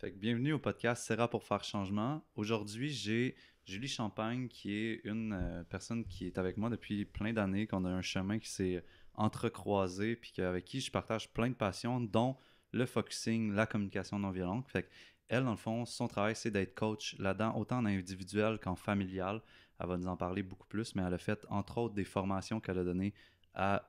Fait bienvenue au podcast Sera pour faire changement. Aujourd'hui, j'ai Julie Champagne qui est une euh, personne qui est avec moi depuis plein d'années, qu'on a un chemin qui s'est entrecroisé, puis avec qui je partage plein de passions, dont le focusing, la communication non violente. Fait que elle, dans le fond, son travail, c'est d'être coach là-dedans, autant en individuel qu'en familial. Elle va nous en parler beaucoup plus, mais elle a fait, entre autres, des formations qu'elle a données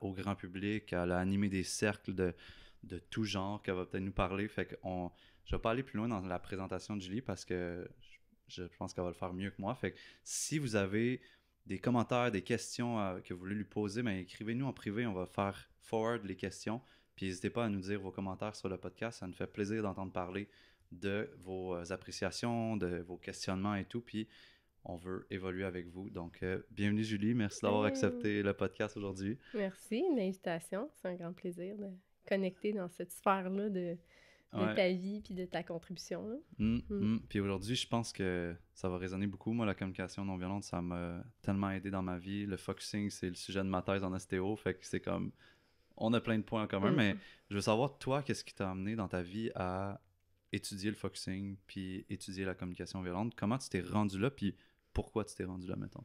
au grand public. Elle a animé des cercles de, de tout genre qu'elle va peut-être nous parler. Fait qu'on je vais pas aller plus loin dans la présentation de Julie parce que je, pense qu'elle va le faire mieux que moi. Fait que si vous avez des commentaires, des questions euh, que vous voulez lui poser, mais ben, écrivez-nous en privé, on va faire forward les questions. Puis n'hésitez pas à nous dire vos commentaires sur le podcast, ça nous fait plaisir d'entendre parler de vos euh, appréciations, de vos questionnements et tout. Puis on veut évoluer avec vous. Donc, euh, bienvenue Julie, merci d'avoir accepté le podcast aujourd'hui. Merci, une invitation. C'est un grand plaisir de connecter dans cette sphère-là de de ta vie puis de ta contribution. Hum, hum. Hum. Puis aujourd'hui, je pense que ça va résonner beaucoup. Moi, la communication non violente, ça m'a tellement aidé dans ma vie. Le focusing, c'est le sujet de ma thèse en ostéo. Fait que c'est comme. On a plein de points en commun, mais je veux savoir, toi, qu'est-ce qui t'a amené dans ta vie à étudier le foxing puis étudier la communication violente? Comment tu t'es rendu là? Puis pourquoi tu t'es rendu là, mettons?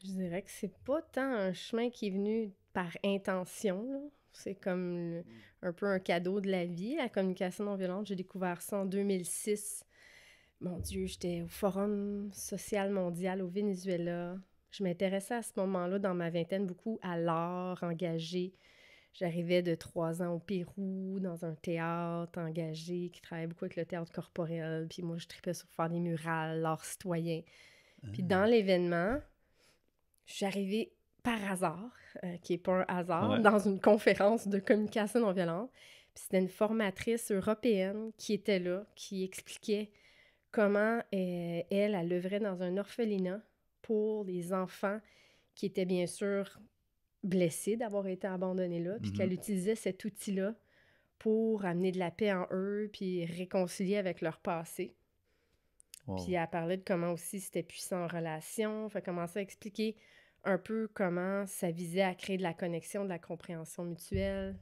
Je dirais que c'est pas tant un chemin qui est venu par intention. Là. C'est comme mm. un peu un cadeau de la vie, la communication non violente. J'ai découvert ça en 2006. Mon Dieu, j'étais au Forum social mondial au Venezuela. Je m'intéressais à ce moment-là, dans ma vingtaine, beaucoup à l'art engagé. J'arrivais de trois ans au Pérou, dans un théâtre engagé qui travaillait beaucoup avec le théâtre corporel. Puis moi, je tripais sur faire des murales, l'art citoyen. Puis ah. dans l'événement, je suis par hasard, euh, qui n'est pas un hasard, dans une conférence de communication non violente. Puis c'était une formatrice européenne qui était là, qui expliquait comment euh, elle, elle œuvrait dans un orphelinat pour les enfants qui étaient bien sûr blessés d'avoir été abandonnés là, puis mm-hmm. qu'elle utilisait cet outil-là pour amener de la paix en eux, puis réconcilier avec leur passé. Puis elle parlait de comment aussi c'était puissant en relation, fait commencer à expliquer un peu comment ça visait à créer de la connexion, de la compréhension mutuelle,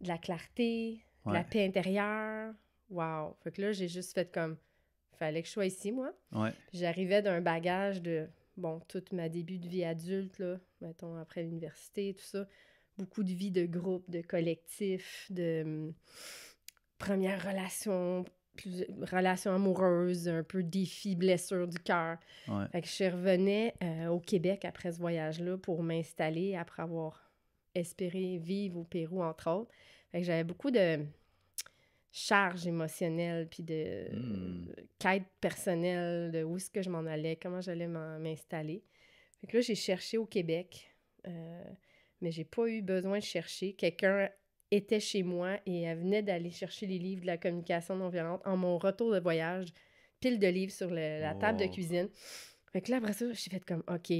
de la clarté, de la paix intérieure. waouh Fait que là, j'ai juste fait comme, fallait que je sois ici, moi. J'arrivais d'un bagage de, bon, toute ma début de vie adulte, là, mettons, après l'université, tout ça. Beaucoup de vie de groupe, de collectif, de hum, première relation, plus, relation amoureuse, un peu défi, blessure du cœur. Fait que je revenais euh, au Québec après ce voyage-là pour m'installer après avoir espéré vivre au Pérou, entre autres. Fait que j'avais beaucoup de charges émotionnelles, puis de quêtes hmm. quête personnelle de où est-ce que je m'en allais, comment j'allais m'installer. Fait que là, j'ai cherché au Québec, euh, mais j'ai pas eu besoin de chercher. Quelqu'un était chez moi et elle venait d'aller chercher les livres de la communication non violente en mon retour de voyage, pile de livres sur la table de oh. cuisine. Fait que là, après ça, j'ai fait comme OK.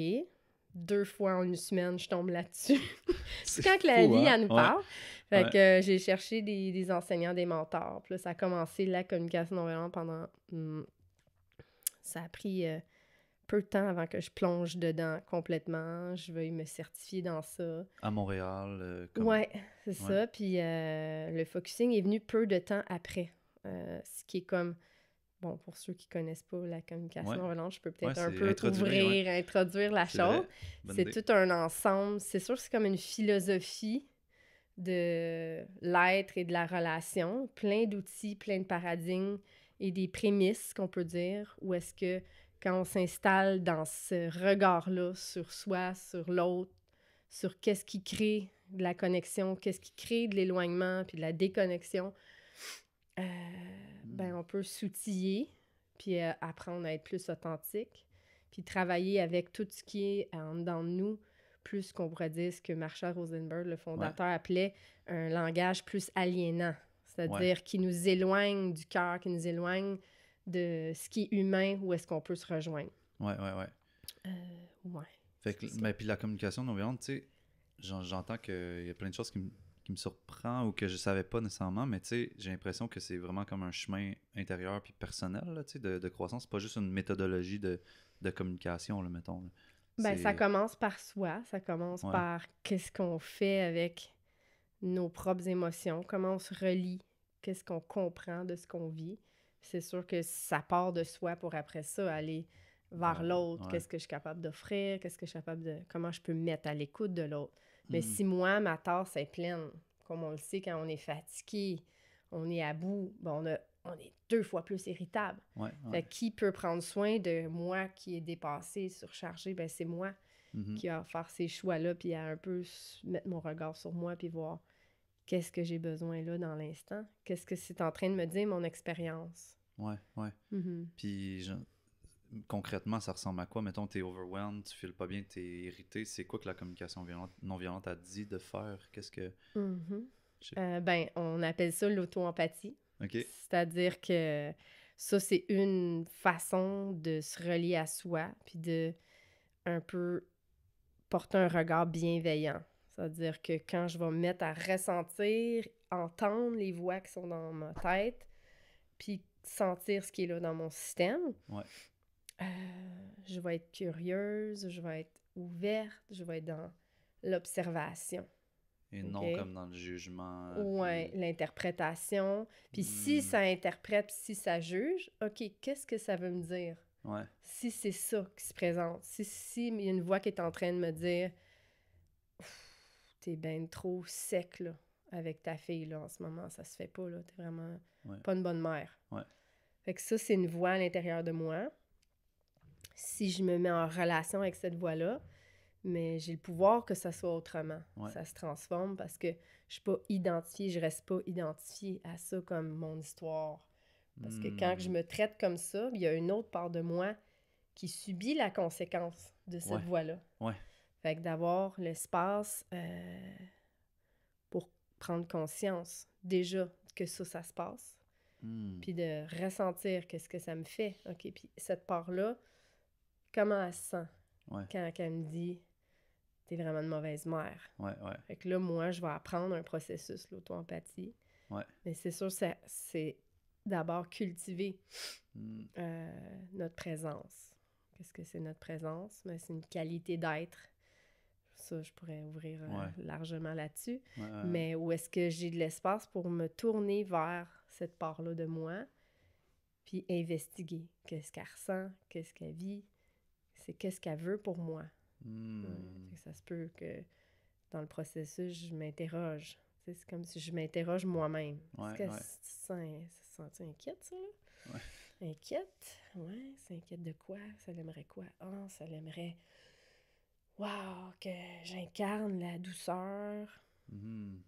Deux fois en une semaine, je tombe là-dessus. C'est quand que la vie, hein? elle nous parle. Fait que euh, j'ai cherché des, enseignants, des mentors. Puis ça a commencé la communication non violente pendant. Hmm, ça a pris. Euh, peu de temps avant que je plonge dedans complètement. Je vais me certifier dans ça. À Montréal. Euh, oui, c'est ça. Puis euh, le focusing est venu peu de temps après. Euh, ce qui est comme, bon, pour ceux qui connaissent pas la communication en relance, je peux peut-être un peu introduire, ouvrir, introduire la chose. C'est tout un ensemble. C'est sûr, c'est comme une philosophie de l'être et de la relation. Plein d'outils, plein de paradigmes et des prémices qu'on peut dire, où est-ce que quand on s'installe dans ce regard-là sur soi, sur l'autre, sur qu'est-ce qui crée de la connexion, qu'est-ce qui crée de l'éloignement, puis de la déconnexion, euh, mmh. ben on peut s'outiller, puis euh, apprendre à être plus authentique, puis travailler avec tout ce qui est en dedans nous, plus qu'on pourrait dire ce que Marshall Rosenberg, le fondateur, appelait un langage plus aliénant, c'est-à-dire qui nous éloigne du cœur, qui nous éloigne de ce qui est humain, où est-ce qu'on peut se rejoindre. Ouais, ouais, ouais. Euh, ouais. Fait que, mais puis la communication non violente, tu sais, j'entends qu'il y a plein de choses qui, me surprend ou que je savais pas nécessairement, mais tu sais, j'ai l'impression que c'est vraiment comme un chemin intérieur puis personnel, tu sais, de, de croissance. C'est pas juste une méthodologie de, communication, là, mettons. Ben, ça commence par soi, ça commence par qu'est-ce qu'on fait avec nos propres émotions, comment on se relie, qu'est-ce qu'on comprend de ce qu'on vit. C'est sûr que ça part de soi pour après ça aller vers l'autre. Qu'est-ce que je suis capable d'offrir? Qu'est-ce que je suis capable de. Comment je peux me mettre à l'écoute de l'autre? Mais hmm. si moi, ma tasse est pleine, comme on le sait, quand on est fatigué, on est à bout, ben, on, est deux fois plus irritable. qui peut prendre soin de moi qui est dépassé, surchargé? Ben c'est moi mm-hmm. qui qui faire ces choix-là, puis à un peu mettre mon regard sur moi, puis voir qu'est-ce que j'ai besoin là dans l'instant? Qu'est-ce que c'est en train de me dire mon expérience? Ouais, ouais. Mm-hmm. Puis concrètement, ça ressemble à quoi? Mettons, t'es overwhelmed, tu files pas bien, t'es irrité. C'est quoi que la communication non violente a dit de faire? Qu'est-ce que. Mm-hmm. Euh, ben, on appelle ça l'auto-empathie. OK. C'est-à-dire que ça, c'est une façon de se relier à soi, puis de un peu porter un regard bienveillant c'est-à-dire que quand je vais me mettre à ressentir, entendre les voix qui sont dans ma tête, puis sentir ce qui est là dans mon système, euh, je vais être curieuse, je vais être ouverte, je vais être dans l'observation. Et non comme dans le jugement. Euh, oui, l'interprétation. Puis si hmm. ça interprète, si ça juge, OK, qu'est-ce que ça veut me dire? Si c'est ça qui se présente, si, si il y a une voix qui est en train de me dire t'es bien trop sec là, avec ta fille là, en ce moment. Ça se fait pas, là. T'es vraiment pas une bonne mère. Fait que ça, c'est une voix à l'intérieur de moi. Si je me mets en relation avec cette voix-là, mais j'ai le pouvoir que ça soit autrement. Ça se transforme parce que je suis pas identifiée, je reste pas identifiée à ça comme mon histoire. Parce que quand je hmm. me traite comme ça, il y a une autre part de moi qui subit la conséquence de cette voix-là. Ouais. Fait que d'avoir l'espace euh, pour prendre conscience déjà que ça, ça se passe. Hmm. Puis de ressentir qu'est-ce que ça me fait. OK, puis cette part-là, comment elle se sent quand, elle me dit « t'es vraiment une mauvaise mère ouais, Fait que là, moi, je vais apprendre un processus, l'auto-empathie. Mais c'est sûr, c'est d'abord cultiver hmm. euh, notre présence. Qu'est-ce que c'est notre présence? Mais ben, c'est une qualité d'être je pourrais ouvrir euh, largement là-dessus. Mais où est-ce que j'ai de l'espace pour me tourner vers cette part-là de moi, puis investiguer qu'est-ce qu'elle ressent, qu'est-ce qu'elle vit, c'est qu'est-ce qu'elle veut pour moi. Hmm. ça se peut que dans le processus, je m'interroge. C'est comme si je m'interroge moi-même. est-ce que ça se sent inquiète, ça? Là? Inquiète? Ouais, c'est inquiète de quoi? Ça l'aimerait quoi? Ah, ça l'aimerait que j'incarne la douceur, mhm.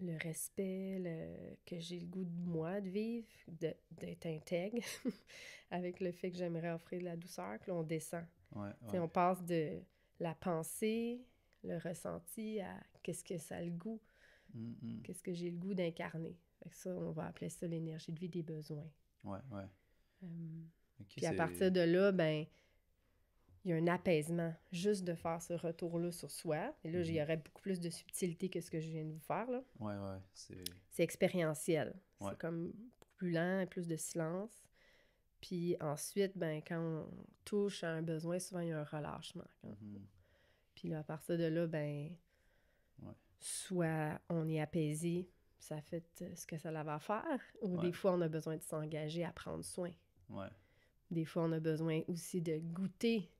le respect, que j'ai le goût de moi de vivre, d'être intègre avec le fait que j'aimerais offrir de la douceur, que l'on descend. Ouais, On passe de la pensée, le ressenti à qu'est-ce que ça le goût, qu'est-ce que j'ai le goût d'incarner. ça, on va appeler ça l'énergie de vie des besoins. Ouais, ouais. Euh, puis à partir de là, ben il y a un apaisement juste de faire ce retour-là sur soi. Et là, il y mhm. aurait beaucoup plus de subtilité que ce que je viens de vous faire. Là. Ouais, C'est, expérientiel. C'est comme plus lent, plus de silence. Puis ensuite, ben, quand on touche à un besoin, souvent il y a un relâchement. Mhm. Puis là, à partir de là, ben, soit on est apaisé, ça fait euh, ce que ça va faire, ou des fois on a besoin de s'engager à prendre soin. Des fois, on a besoin aussi de goûter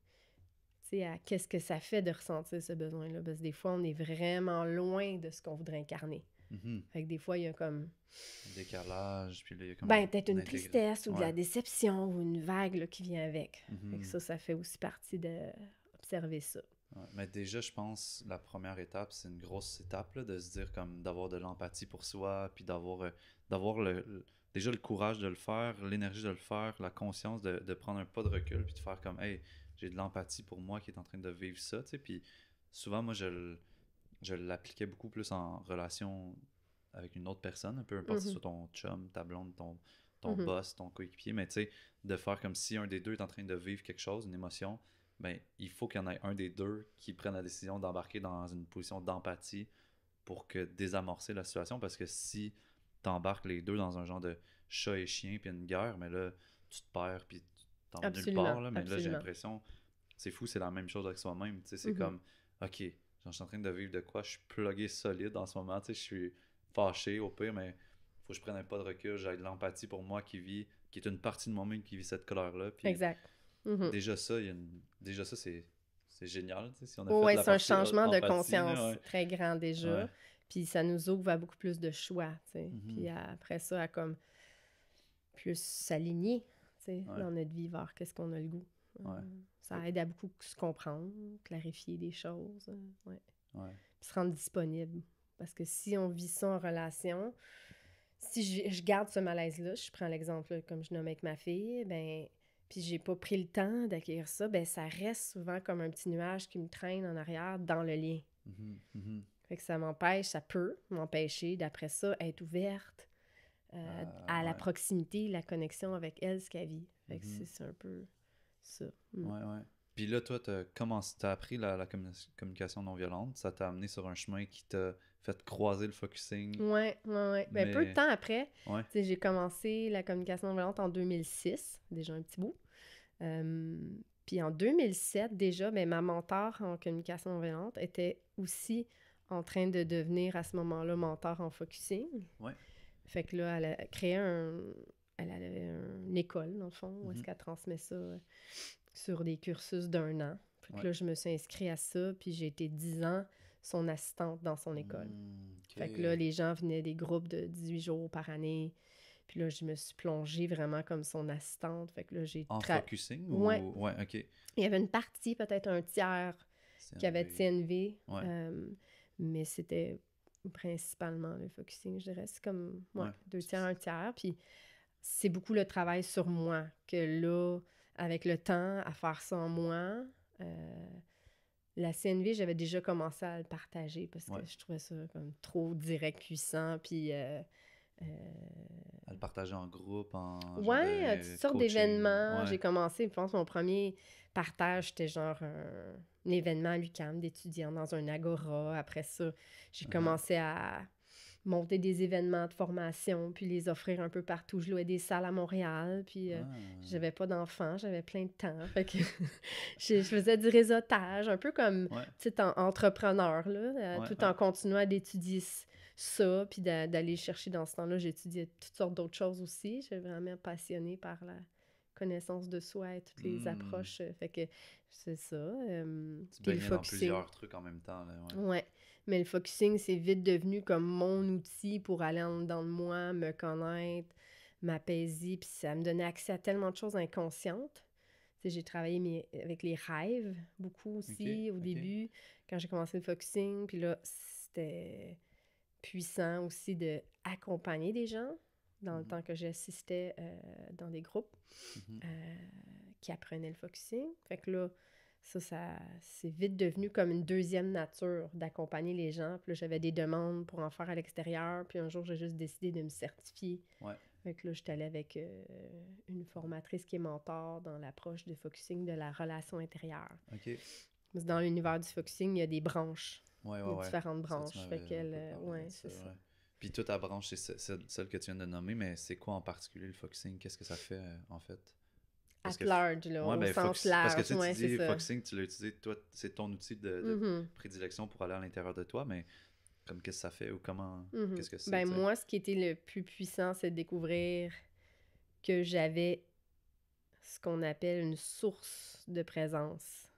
à qu'est-ce que ça fait de ressentir ce besoin-là. Parce que des fois, on est vraiment loin de ce qu'on voudrait incarner. Mhm. avec des fois, il y a comme. Un décalage, puis là, il y a comme. Ben, peut-être une tristesse ou de la déception ou une vague là, qui vient avec. Mhm. ça, ça fait aussi partie d'observer ça. Mais déjà, je pense la première étape, c'est une grosse étape là, de se dire comme d'avoir de l'empathie pour soi, puis d'avoir euh, d'avoir le, déjà le courage de le faire, l'énergie de le faire, la conscience de, de prendre un pas de recul, puis de faire comme, hey, j'ai de l'empathie pour moi qui est en train de vivre ça, tu sais. Puis souvent, moi, je, je l'appliquais beaucoup plus en relation avec une autre personne, un peu importe si c'est mm-hmm. ton chum, ta blonde, ton, ton mm-hmm. boss, ton coéquipier, mais de faire comme si un des deux est en train de vivre quelque chose, une émotion, ben, il faut qu'il y en ait un des deux qui prenne la décision d'embarquer dans une position d'empathie pour que désamorcer la situation, parce que si tu embarques les deux dans un genre de chat et chien puis une guerre, mais là, tu te perds, puis mais là, j'ai l'impression, c'est fou, c'est la même chose avec soi-même. c'est mm-hmm. comme, OK, je suis en train de vivre de quoi, je suis plugué solide en ce moment, je suis fâché au pire, mais il faut que je prenne un pas de recul, j'ai de l'empathie pour moi qui vit, qui est une partie de moi-même qui vit cette colère-là. Exact. Mm-hmm. Déjà ça, ça, c'est génial. si oui, c'est un changement de, conscience très grand déjà. Puis ça nous ouvre à beaucoup plus de choix. Puis mm-hmm. après ça, à comme plus s'aligner dans notre vie qu'est-ce qu'on a le goût. Euh, ça aide à beaucoup se comprendre, clarifier des choses, euh, se rendre disponible. Parce que si on vit ça en relation, si je, garde ce malaise-là, je prends l'exemple comme je nomme avec ma fille, ben puis j'ai pas pris le temps d'acquérir ça, ben ça reste souvent comme un petit nuage qui me traîne en arrière dans le lien. Mm-hmm, mm-hmm. ça m'empêche, ça peut m'empêcher d'après ça être ouverte, euh, à la proximité, la connexion avec elle, ce qu'elle vit. Mhm. c'est un peu ça. Mm. Ouais, ouais. Puis là, toi, t'as commencé, t'as appris la, communication non violente, ça t'a amené sur un chemin qui t'a fait croiser le focusing. Ouais, ouais, ouais. Ben, Mais... peu de temps après, j'ai commencé la communication non violente en 2006, déjà un petit bout. puis en 2007, déjà, ben, ma mentor en communication non violente était aussi en train de devenir à ce moment-là mentor en focusing. Ouais. Fait que là, elle a créé un, elle avait une école, dans le fond, où est-ce mhm. qu'elle transmet ça euh, sur des cursus d'un an. Puis là, je me suis inscrite à ça, puis j'ai été 10 ans son assistante dans son école. Mm, fait que là, les gens venaient des groupes de 18 jours par année. Puis là, je me suis plongée vraiment comme son assistante. Fait que là, j'ai... En focusing ou... Ouais. OK. Il y avait une partie, peut-être un tiers, qui avait TNV. Ouais. Euh, mais c'était principalement le focusing, je dirais. C'est comme moi, deux tiers, un tiers. Puis c'est beaucoup le travail sur moi que là, avec le temps, à faire ça en moi. Euh, la CNV, j'avais déjà commencé à le partager parce que je trouvais ça comme trop direct, puissant. Puis. Euh, euh, à le partager en groupe, en. Ouais, toutes sortes d'événements. J'ai commencé, je pense, mon premier partage, c'était genre un, événement à l'UCAM d'étudiants dans un agora. Après ça, j'ai commencé à monter des événements de formation, puis les offrir un peu partout. Je louais des salles à Montréal, puis euh, ah. j'avais pas d'enfants, j'avais plein de temps. Fait je, faisais du réseautage, un peu comme ouais. entrepreneur, là, euh, tout en continuant d'étudier ça, puis d'aller chercher dans ce temps-là. J'étudiais toutes sortes d'autres choses aussi. J'étais vraiment passionnée par la, connaissance de soi et toutes les hmm. approches. Euh, fait que c'est ça. Euh, tu le dans plusieurs trucs en même temps. Là, ouais. Mais le focusing, c'est vite devenu comme mon outil pour aller en dedans de moi, me connaître, m'apaiser. Puis ça me donnait accès à tellement de choses inconscientes. J'ai travaillé avec les rêves beaucoup aussi au début, quand j'ai commencé le focusing. Puis là, c'était puissant aussi de accompagner des gens dans le mhm. temps que j'assistais euh, dans des groupes mhm. euh, qui apprenaient le focusing. Fait que là, ça, ça c'est vite devenu comme une deuxième nature d'accompagner les gens. Puis là, j'avais des demandes pour en faire à l'extérieur. Puis un jour, j'ai juste décidé de me certifier. Ouais. Fait que là, j'étais allée avec euh, une formatrice qui est mentor dans l'approche de focusing de la relation intérieure. Dans l'univers du focusing, il y a des branches. Ouais, différentes branches. fait qu'elle, ouais, c'est ça. Puis toute ta branche, c'est celle que tu viens de nommer, mais c'est quoi en particulier le foxing? Qu'est-ce que ça fait euh, en fait? À large, là, ouais, au ben, sens large. Parce que tu, dis foxing, tu l'as utilisé, toi, c'est ton outil de, mm-hmm. prédilection pour aller à l'intérieur de toi, mais comme qu'est-ce que ça fait ou comment, mm-hmm. qu'est-ce que c'est? Ben, moi, ce qui était le plus puissant, c'est de découvrir que j'avais ce qu'on appelle une source de présence,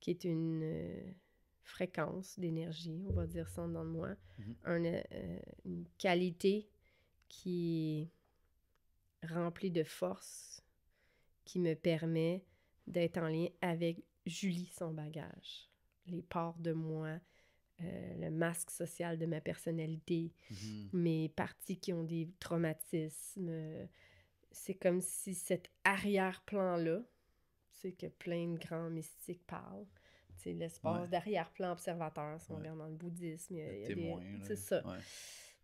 qui est une euh, fréquence d'énergie, on va dire ça dans le moi, mhm. euh, une, qualité qui est remplie de force, qui me permet d'être en lien avec Julie, son bagage, les parts de moi, euh, le masque social de ma personnalité, mhm. mes parties qui ont des traumatismes. c'est comme si cet arrière-plan-là, c'est que plein de grands mystiques parlent, c'est l'espace d'arrière-plan observateur, si on regarde dans le bouddhisme, il y a, C'est ça.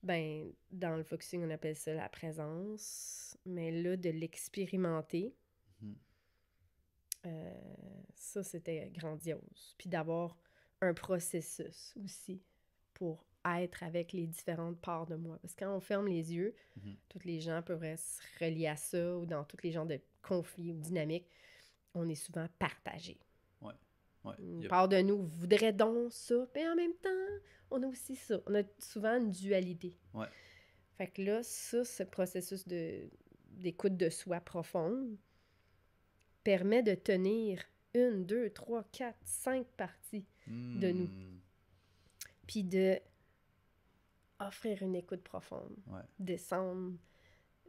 Ben, dans le focusing, on appelle ça la présence, mais là, de l'expérimenter, mhm. euh, ça, c'était grandiose. Puis d'avoir un processus aussi pour être avec les différentes parts de moi. Parce que quand on ferme les yeux, mhm. toutes les gens peuvent se relier à ça ou dans toutes les genres de conflits ou dynamiques, on est souvent partagé part de nous voudrait donc ça, mais en même temps, on a aussi ça. On a souvent une dualité. Fait que là, ça, ce processus de, d'écoute de soi profonde permet de tenir une, deux, trois, quatre, cinq parties de nous. Hmm. Puis de offrir une écoute profonde, descendre.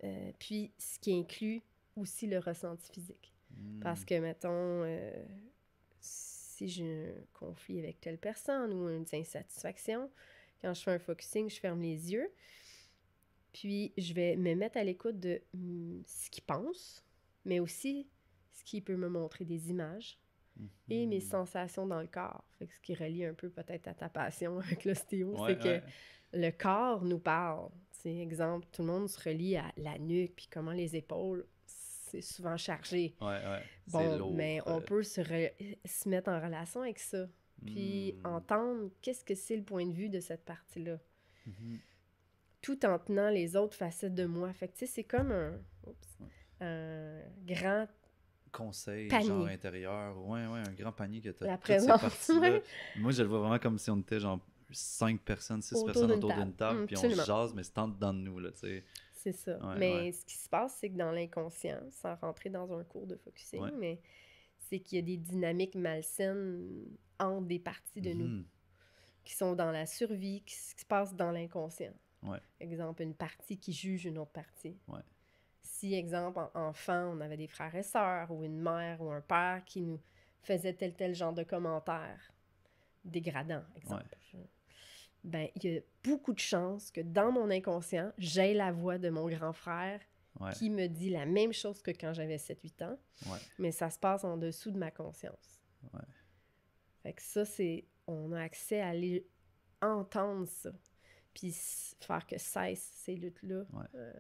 Euh, puis ce qui inclut aussi le ressenti physique. Hmm. Parce que, mettons, euh, si j'ai un conflit avec telle personne ou une insatisfaction, quand je fais un focusing, je ferme les yeux. Puis je vais me mettre à l'écoute de hmm, ce qu'il pense, mais aussi ce qui peut me montrer des images et mes mhm. sensations dans le corps. ce qui relie un peu peut-être à ta passion avec l'ostéo, c'est que le corps nous parle. C'est exemple, tout le monde se relie à la nuque, puis comment les épaules c'est souvent chargé. Ouais, ouais. Bon, lourd, mais on euh. peut se, mettre en relation avec ça. Puis hmm. entendre qu'est-ce que c'est le point de vue de cette partie-là. Mhm. Tout en tenant les autres facettes de moi. Fait que, tu sais, c'est comme un, grand conseil genre intérieur. Ouais, ouais, un grand panier que tu as. La présence. Moi, je le vois vraiment comme si on était genre cinq personnes, six personnes autour d'une table, mm, puis on se jase, mais c'est tant dedans de nous, là, tu sais. C'est ça. mais ce qui se passe, c'est que dans l'inconscient, sans rentrer dans un cours de focusing, mais c'est qu'il y a des dynamiques malsaines entre des parties de nous mm. qui sont dans la survie, qui, qui se passent dans l'inconscient. Exemple, une partie qui juge une autre partie. Si, exemple, enfant, on avait des frères et sœurs ou une mère ou un père qui nous faisait tel tel genre de commentaires dégradants, exemple ben, il y a beaucoup de chances que dans mon inconscient, j'ai la voix de mon grand frère qui me dit la même chose que quand j'avais 7-8 ans, mais ça se passe en dessous de ma conscience. Ouais. Fait que ça, c'est... On a accès à aller entendre ça, puis faire que cesse ces luttes-là euh,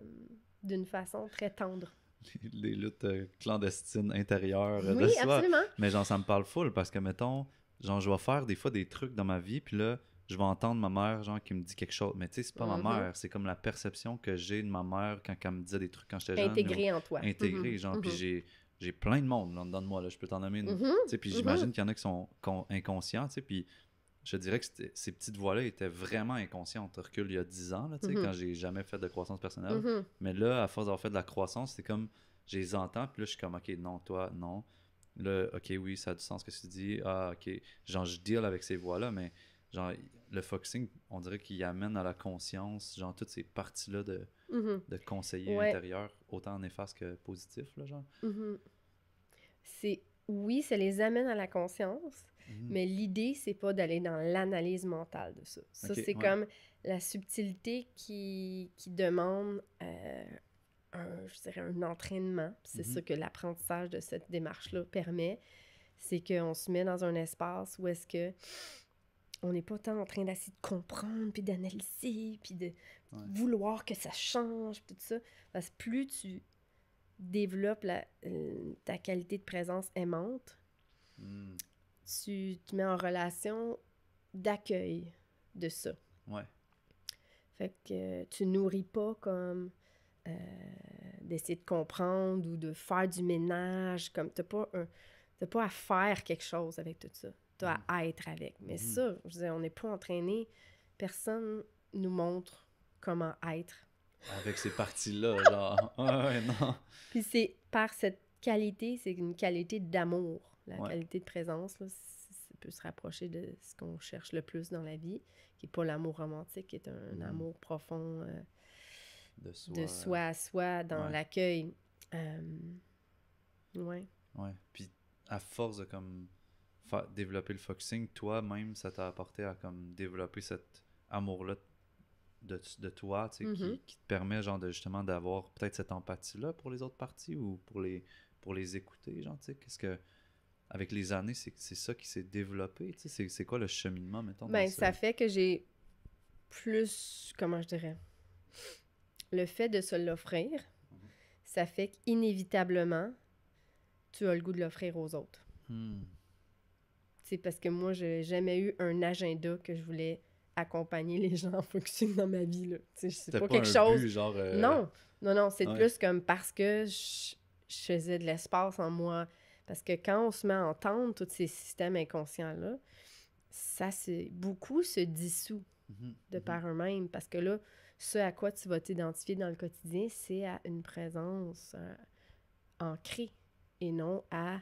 d'une façon très tendre les luttes euh, clandestines intérieures de soi. Absolument. Mais genre, ça me parle full parce que, mettons, genre, je vais faire des fois des trucs dans ma vie, puis là, je vais entendre ma mère, genre, qui me dit quelque chose. Mais tu sais, c'est pas ma mm-hmm. mère, c'est comme la perception que j'ai de ma mère quand, elle me disait des trucs quand j'étais jeune. Intégré en toi. Intégré, mm-hmm. genre, puis mm-hmm. j'ai. plein de monde là, dedans de moi, je peux t'en nommer une. puis j'imagine qu'il y en a qui sont inconscients, tu sais, puis je dirais que ces petites voix-là étaient vraiment inconscientes. Recul il y a dix ans, là, quand j'ai jamais fait de croissance personnelle. Mais là, à force d'avoir fait de la croissance, c'est comme, je les entends, puis là, je suis comme, OK, non, toi, non. Là, OK, oui, ça a du sens ce que tu dis. Ah, OK. Genre, je deal avec ces voix-là, mais genre le foxing, on dirait qu'il amène à la conscience, genre toutes ces parties-là de, mhm. conseiller intérieur, autant néfaste que positif, là, genre. Mhm. C'est oui, ça les amène à la conscience, mhm. mais l'idée, c'est pas d'aller dans l'analyse mentale de ça. Ça, c'est comme la subtilité qui, demande euh, un, un entraînement. C'est ça que l'apprentissage de cette démarche-là permet. C'est qu'on se met dans un espace où est-ce que on n'est pas tant en train d'essayer de comprendre, puis d'analyser, puis de vouloir que ça change, puis tout ça. Parce que plus tu développes euh, ta qualité de présence aimante, hmm. tu te mets en relation d'accueil de ça. Ouais. Fait que tu nourris pas comme euh, d'essayer de comprendre ou de faire du ménage, comme t'as pas pas à faire quelque chose avec tout ça. Toi, mm. à être avec. Mais mm. ça, on n'est pas entraîné. Personne nous montre comment être. Avec ces parties-là, genre. ouais, non. Puis c'est par cette qualité, c'est une qualité d'amour, la qualité de présence. ça peut se rapprocher de ce qu'on cherche le plus dans la vie, qui n'est pas l'amour romantique, qui est un mm. amour profond euh, de, soi. à soi, dans l'accueil. Euh, ouais. Ouais. Puis à force de comme développer le focusing, toi-même, ça t'a apporté à comme développer cet amour-là de, toi, tu sais, qui, mm-hmm. te permet genre justement d'avoir peut-être cette empathie-là pour les autres parties ou pour les pour les écouter, genre, tu sais, qu'est-ce que avec les années, c'est ça qui s'est développé, tu sais, c'est quoi le cheminement, mettons? Ben, ça fait que j'ai plus, comment je dirais, le fait de se l'offrir, mm-hmm. ça fait qu'inévitablement, tu as le goût de l'offrir aux autres. Hmm. C'est parce que moi, je n'ai jamais eu un agenda que je voulais accompagner les gens en fonction dans ma vie. Là. C'est pas, quelque chose. genre, euh, Non, non, non. C'est plus comme parce que je, faisais de l'espace en moi. Parce que quand on se met à entendre tous ces systèmes inconscients-là, ça, c'est beaucoup se dissout mhm, de mhm. par eux-mêmes. Parce que là, ce à quoi tu vas t'identifier dans le quotidien, c'est à une présence euh, ancrée et non à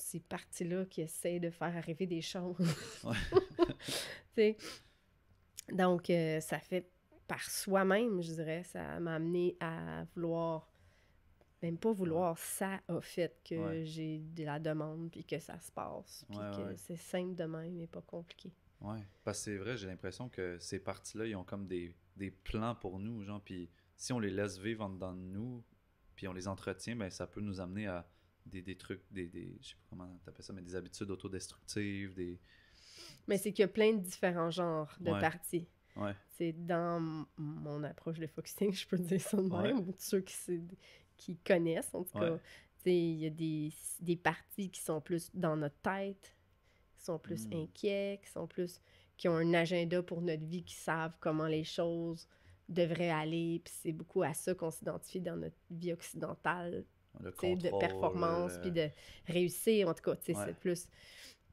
ces parties-là qui essaient de faire arriver des choses. Donc, euh, ça fait par soi-même, je dirais, ça m'a amené à vouloir, même pas vouloir, ça au fait que j'ai de la demande, puis que ça se passe, que c'est simple de même et pas compliqué. Oui, parce que c'est vrai, j'ai l'impression que ces parties-là, ils ont comme des, plans pour nous, genre, puis si on les laisse vivre en dedans de nous, puis on les entretient, ben ça peut nous amener à, des, des trucs, des, des, je sais pas comment t'appelles ça, mais des habitudes autodestructives, des... Mais c'est qu'il y a plein de différents genres de parties. C'est dans mon approche de focusing, je peux dire ça de même, ceux qui, qui connaissent, en tout cas. Il y a des, des parties qui sont plus dans notre tête, qui sont plus hmm. inquiets, qui sont plus qui ont un agenda pour notre vie, qui savent comment les choses devraient aller. Puis c'est beaucoup à ça qu'on s'identifie dans notre vie occidentale, de, performance, euh, puis de réussir, en tout cas, c'est plus...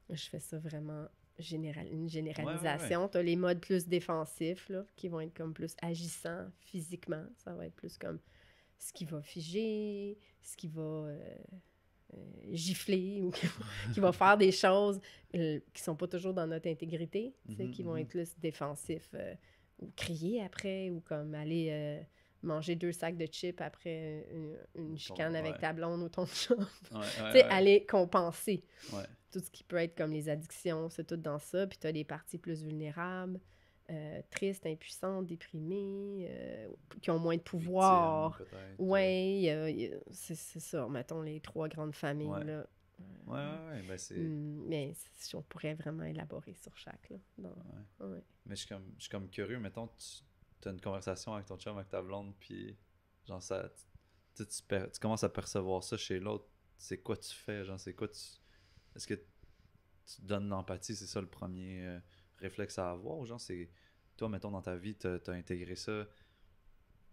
Je fais ça vraiment général, une généralisation. tu as les modes plus défensifs, là, qui vont être comme plus agissants physiquement. Ça va être plus comme ce qui va figer, ce qui va... Euh, euh, gifler ou qui va faire des choses qui sont pas toujours dans notre intégrité, mm-hmm, qui vont mm-hmm. être plus défensifs ou crier après ou comme aller manger deux sacs de chips après une, chicane avec ta blonde ou ton chum. tu sais, aller compenser. Tout ce qui peut être comme les addictions, c'est tout dans ça. Puis tu as des parties plus vulnérables, euh, tristes, impuissantes, déprimées, euh, qui ont moins de pouvoir. Oui, c'est ça. Mettons les trois grandes familles. Là. oui, oui. Ben, c'est. Mm, mais on pourrait vraiment élaborer sur chaque. Là, Mais je suis, comme, je suis comme curieux. Mettons, tu une conversation avec ton chum, avec ta blonde, puis genre ça, tu, commences à percevoir ça chez l'autre. C'est quoi tu fais, genre c'est quoi tu, est-ce que tu donnes l'empathie, c'est ça le premier euh, réflexe à avoir, genre c'est toi mettons dans ta vie, t'as as intégré ça,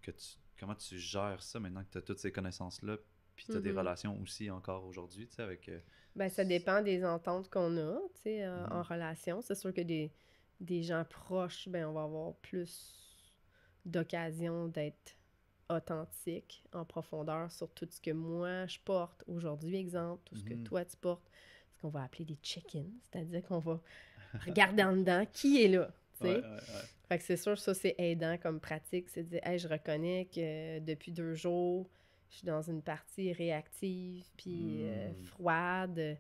que comment tu gères ça maintenant que t'as toutes ces connaissances là, puis tu as des mm-hmm. relations aussi encore aujourd'hui, tu sais, avec... Euh, ben, ça dépend des ententes qu'on a, tu sais, en mm-hmm. relation. C'est sûr que des, des gens proches, ben, on va avoir plus d'occasion d'être authentique en profondeur sur tout ce que moi je porte aujourd'hui, exemple, tout ce que mhm. toi tu portes, ce qu'on va appeler des check-ins, c'est-à-dire qu'on va regarder en dedans qui est là. tu sais. Fait que c'est sûr, ça c'est aidant comme pratique, c'est de dire, hey, je reconnais que depuis deux jours, je suis dans une partie réactive puis euh, hmm. froide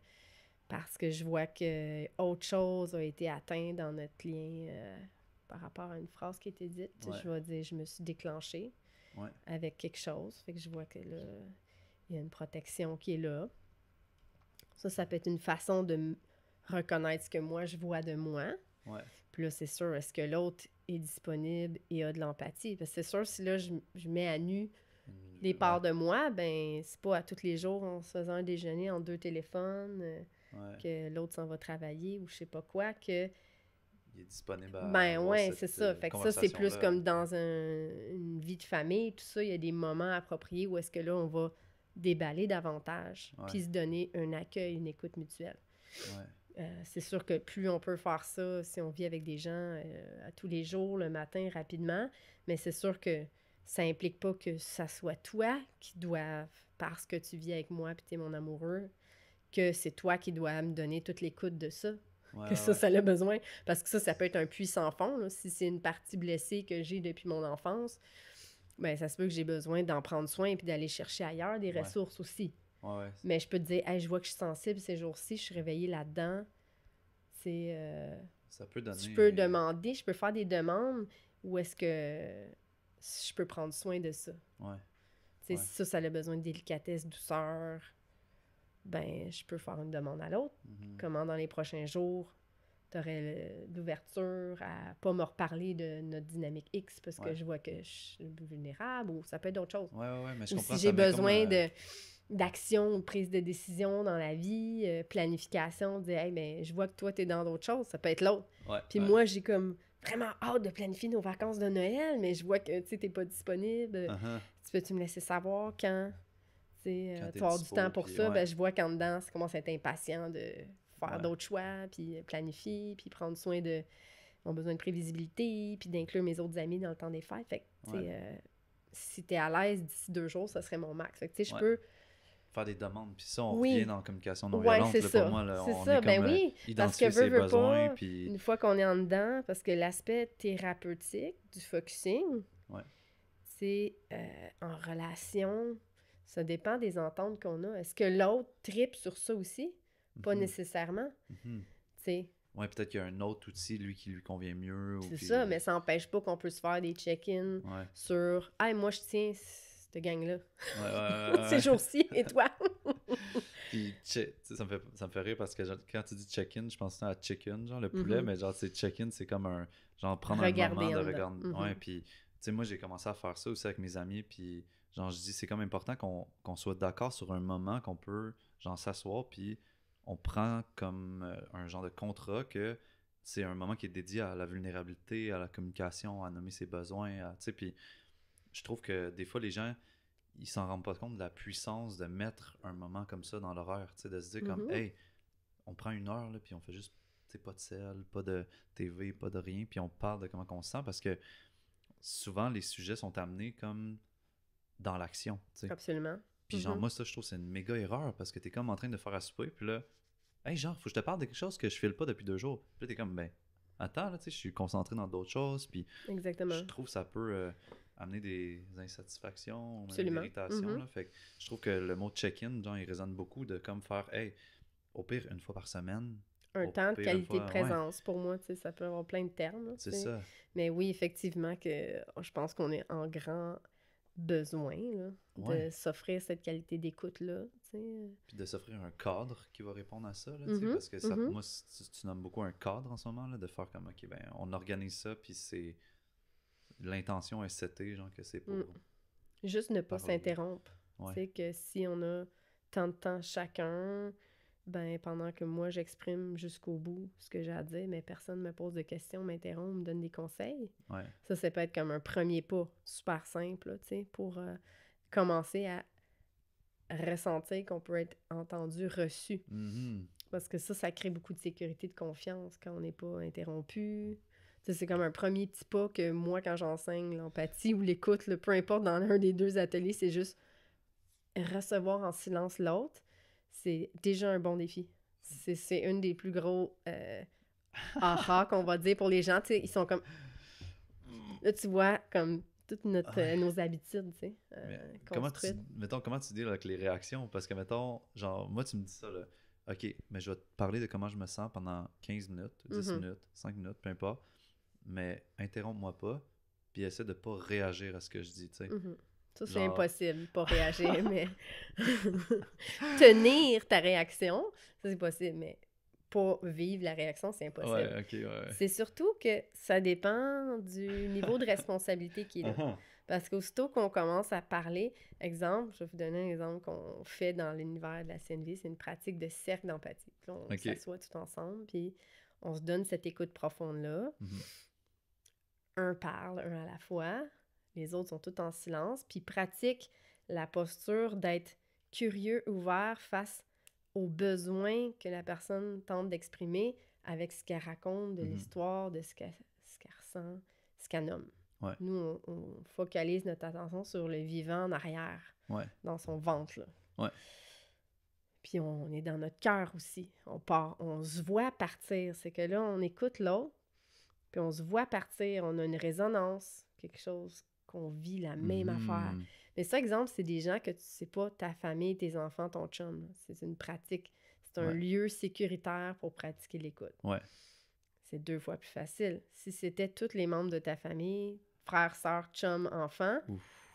parce que je vois que autre chose a été atteint dans notre lien. Euh, par rapport à une phrase qui était dite. Je vais dire, je me suis déclenchée avec quelque chose. Fait que je vois que il y a une protection qui est là. Ça, ça peut être une façon de reconnaître ce que moi, je vois de moi. Ouais. Puis là, c'est sûr, est-ce que l'autre est disponible et a de l'empathie? Parce que c'est sûr, si là, je, mets à nu les parts de moi, ben c'est pas à tous les jours en se faisant un déjeuner en deux téléphones euh, que l'autre s'en va travailler ou je sais pas quoi, que il est disponible à. Ben ouais, c'est ça. Euh, fait que ça, c'est plus comme dans une vie de famille, tout ça. Il y a des moments appropriés où est-ce que là, on va déballer davantage, puis se donner un accueil, une écoute mutuelle. Euh, c'est sûr que plus on peut faire ça si on vit avec des gens euh, à tous les jours, le matin, rapidement, mais c'est sûr que ça implique pas que ça soit toi qui dois, parce que tu vis avec moi puis tu es mon amoureux, que c'est toi qui dois me donner toute l'écoute de ça que ça, ça a besoin. Parce que ça, ça peut être un puits sans fond. Si c'est une partie blessée que j'ai depuis mon enfance, ben, ça se peut que j'ai besoin d'en prendre soin et puis d'aller chercher ailleurs des ressources aussi. Mais je peux te dire, je vois que je suis sensible ces jours-ci, je suis réveillée là-dedans. C'est. Euh, ça peut donner. Je peux euh, demander, je peux faire des demandes ou est-ce que je peux prendre soin de ça? Ouais. Ça, ça a besoin de délicatesse, douceur ben je peux faire une demande à l'autre. Mhm. Comment dans les prochains jours, tu aurais l'ouverture à pas me reparler de notre dynamique X parce que je vois que je suis vulnérable ou ça peut être d'autres choses. Ouais, ouais, mais je ou si j'ai besoin euh, de d'action, prise de décision dans la vie, euh, planification, dire hey, mais ben, je vois que toi tu es dans d'autres choses, ça peut être l'autre. Puis moi j'ai comme vraiment hâte de planifier nos vacances de Noël, mais je vois que tu n'es pas disponible. Uh-huh. Tu peux-tu me laisser savoir quand tu sais, euh, avoir du temps pour ça, ben, je vois qu'en dedans, ça commence à être impatient de faire d'autres choix, puis planifier, puis prendre soin de mon besoin de prévisibilité, puis d'inclure mes autres amis dans le temps des fêtes. Fait que, euh, si tu es à l'aise d'ici deux jours, ça serait mon max. Fait tu sais, je peux faire des demandes. Puis ça, on oui. revient dans la communication non violente. ça. pour moi, là, on ça. Est ben comme, ben oui, euh, parce que besoins, une fois qu'on est en dedans, parce que l'aspect thérapeutique du focusing, c'est en relation ça dépend des ententes qu'on a. Est-ce que l'autre tripe sur ça aussi? Pas mhm. nécessairement. Mhm. Oui, peut-être qu'il y a un autre outil, lui, qui lui convient mieux. C'est ça, mais ça n'empêche pas qu'on puisse faire des check-ins sur « Hey, moi, je tiens cette gang-là. Ouais, ouais, Ces jours-ci, et toi? » ça me, fait, ça me fait rire parce que quand tu dis check-in, je pense à chicken, genre le poulet, mhm. mais genre, c'est check-in, c'est comme un... Genre prendre un moment de regarder. puis tu sais, moi, j'ai commencé à faire ça aussi avec mes amis. Puis, genre, je dis, c'est comme important qu'on soit d'accord sur un moment qu'on peut, genre, s'asseoir. Puis, on prend comme euh, un genre de contrat que c'est un moment qui est dédié à la vulnérabilité, à la communication, à nommer ses besoins. Tu sais, puis, je trouve que des fois, les gens, ils s'en rendent pas compte de la puissance de mettre un moment comme ça dans l'horreur. Tu sais, de se dire, comme, mm-hmm. hey, on prend une heure, puis on fait juste, tu pas de sel, pas de TV, pas de rien. Puis, on parle de comment on se sent parce que souvent les sujets sont amenés comme dans l'action. Absolument. Puis genre, mhm. moi, ça, je trouve c'est une méga erreur parce que t'es comme en train de faire à souper, puis là, hey, genre, faut que je te parle de quelque chose que je file pas depuis deux jours. Puis là, t'es comme, ben, attends, là, tu sais, je suis concentré dans d'autres choses, puis. Exactement. Je trouve ça peut euh, amener des insatisfactions, des irritations, mhm. Fait que je trouve que le mot check-in, genre, il résonne beaucoup de comme faire, hey, au pire, une fois par semaine, un temps de qualité de présence. Pour moi, ça peut avoir plein de termes. Mais oui, effectivement, que oh, je pense qu'on est en grand besoin de s'offrir cette qualité d'écoute-là. Puis de s'offrir un cadre qui va répondre à ça. Mm-hmm, parce que ça, mm-hmm. moi, tu, nommes beaucoup un cadre en ce moment, là, de faire comme, OK, ben, on organise ça, puis c'est. L'intention est cétée, genre que c'est pour. Mm. Juste ne pas s'interrompre. c'est Tu sais, que si on a tant de temps chacun, ben pendant que moi j'exprime jusqu'au bout ce que j'ai à dire, mais personne ne me pose de questions, m'interrompt, me donne des conseils. Ça, ça peut être comme un premier pas super simple, sais, pour euh, commencer à ressentir qu'on peut être entendu, reçu. Mm-hmm. Parce que ça, ça crée beaucoup de sécurité, de confiance quand on n'est pas interrompu. C'est comme un premier petit pas que moi, quand j'enseigne l'empathie ou l'écoute, le, peu importe dans l'un des deux ateliers, c'est juste recevoir en silence l'autre c'est déjà un bon défi. C'est une des plus gros euh, aha qu'on va dire pour les gens. ils sont comme. Là, tu vois, comme toutes nos habitudes, tu sais. Euh, comment tu, mettons, comment tu avec les réactions? Parce que, mettons, genre, moi, tu me dis ça, là. OK, mais je vais te parler de comment je me sens pendant 15 minutes, 10 mm-hmm. minutes, 5 minutes, peu importe. Mais interromps-moi pas, puis essaie de pas réagir à ce que je dis, tu sais. Mm-hmm. Ça, c'est impossible, pour réagir, mais. Tenir ta réaction, ça, c'est possible, mais pour vivre la réaction, c'est impossible. C'est surtout que ça dépend du niveau de responsabilité qui est là. Uh-huh. Parce qu'aussitôt qu'on commence à parler, exemple, je vais vous donner un exemple qu'on fait dans l'univers de la CNV, c'est une pratique de cercle d'empathie. On s'assoit tout ensemble, puis on se donne cette écoute profonde-là. Mm-hmm. Un parle, un à la fois. Les autres sont tous en silence, puis pratique la posture d'être curieux, ouvert face aux besoins que la personne tente d'exprimer avec ce qu'elle raconte de mhm. l'histoire, de ce qu'elle ressent, ce qu'elle nomme. Nous, on, focalise notre attention sur le vivant en arrière, dans son ventre. Puis on est dans notre cœur aussi. On part, on se voit partir. C'est que là, on écoute l'autre, puis on se voit partir. On a une résonance, quelque chose qu'on vit la même affaire. Mm-hmm. Mais ça, exemple, c'est des gens que tu sais pas, ta famille, tes enfants, ton chum. C'est une pratique. C'est un lieu sécuritaire pour pratiquer l'écoute. C'est deux fois plus facile. Si c'était tous les membres de ta famille, frères, sœurs, chum, enfants,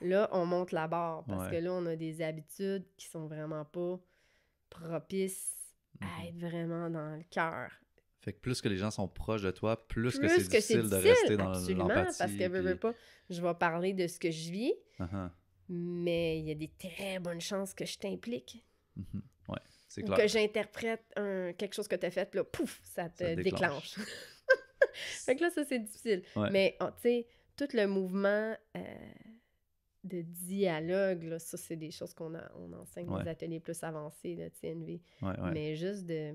là, on monte la barre parce que là, on a des habitudes qui sont vraiment pas propices à mm-hmm. être vraiment dans le cœur, plus que les gens sont proches de toi, plus, que c'est difficile, de rester dans absolument, l'empathie. parce que pas, je vais parler de ce que je vis, uh-huh. mais il y a des très bonnes chances que je t'implique. Mm-hmm. c'est clair. que j'interprète quelque chose que tu as fait, là, pouf, ça te déclenche. là, ça, c'est difficile. Mais, oh, tu sais, tout le mouvement... Euh, de dialogue, ça, c'est des choses qu'on on enseigne dans les ateliers plus avancés de TNV. Mais juste de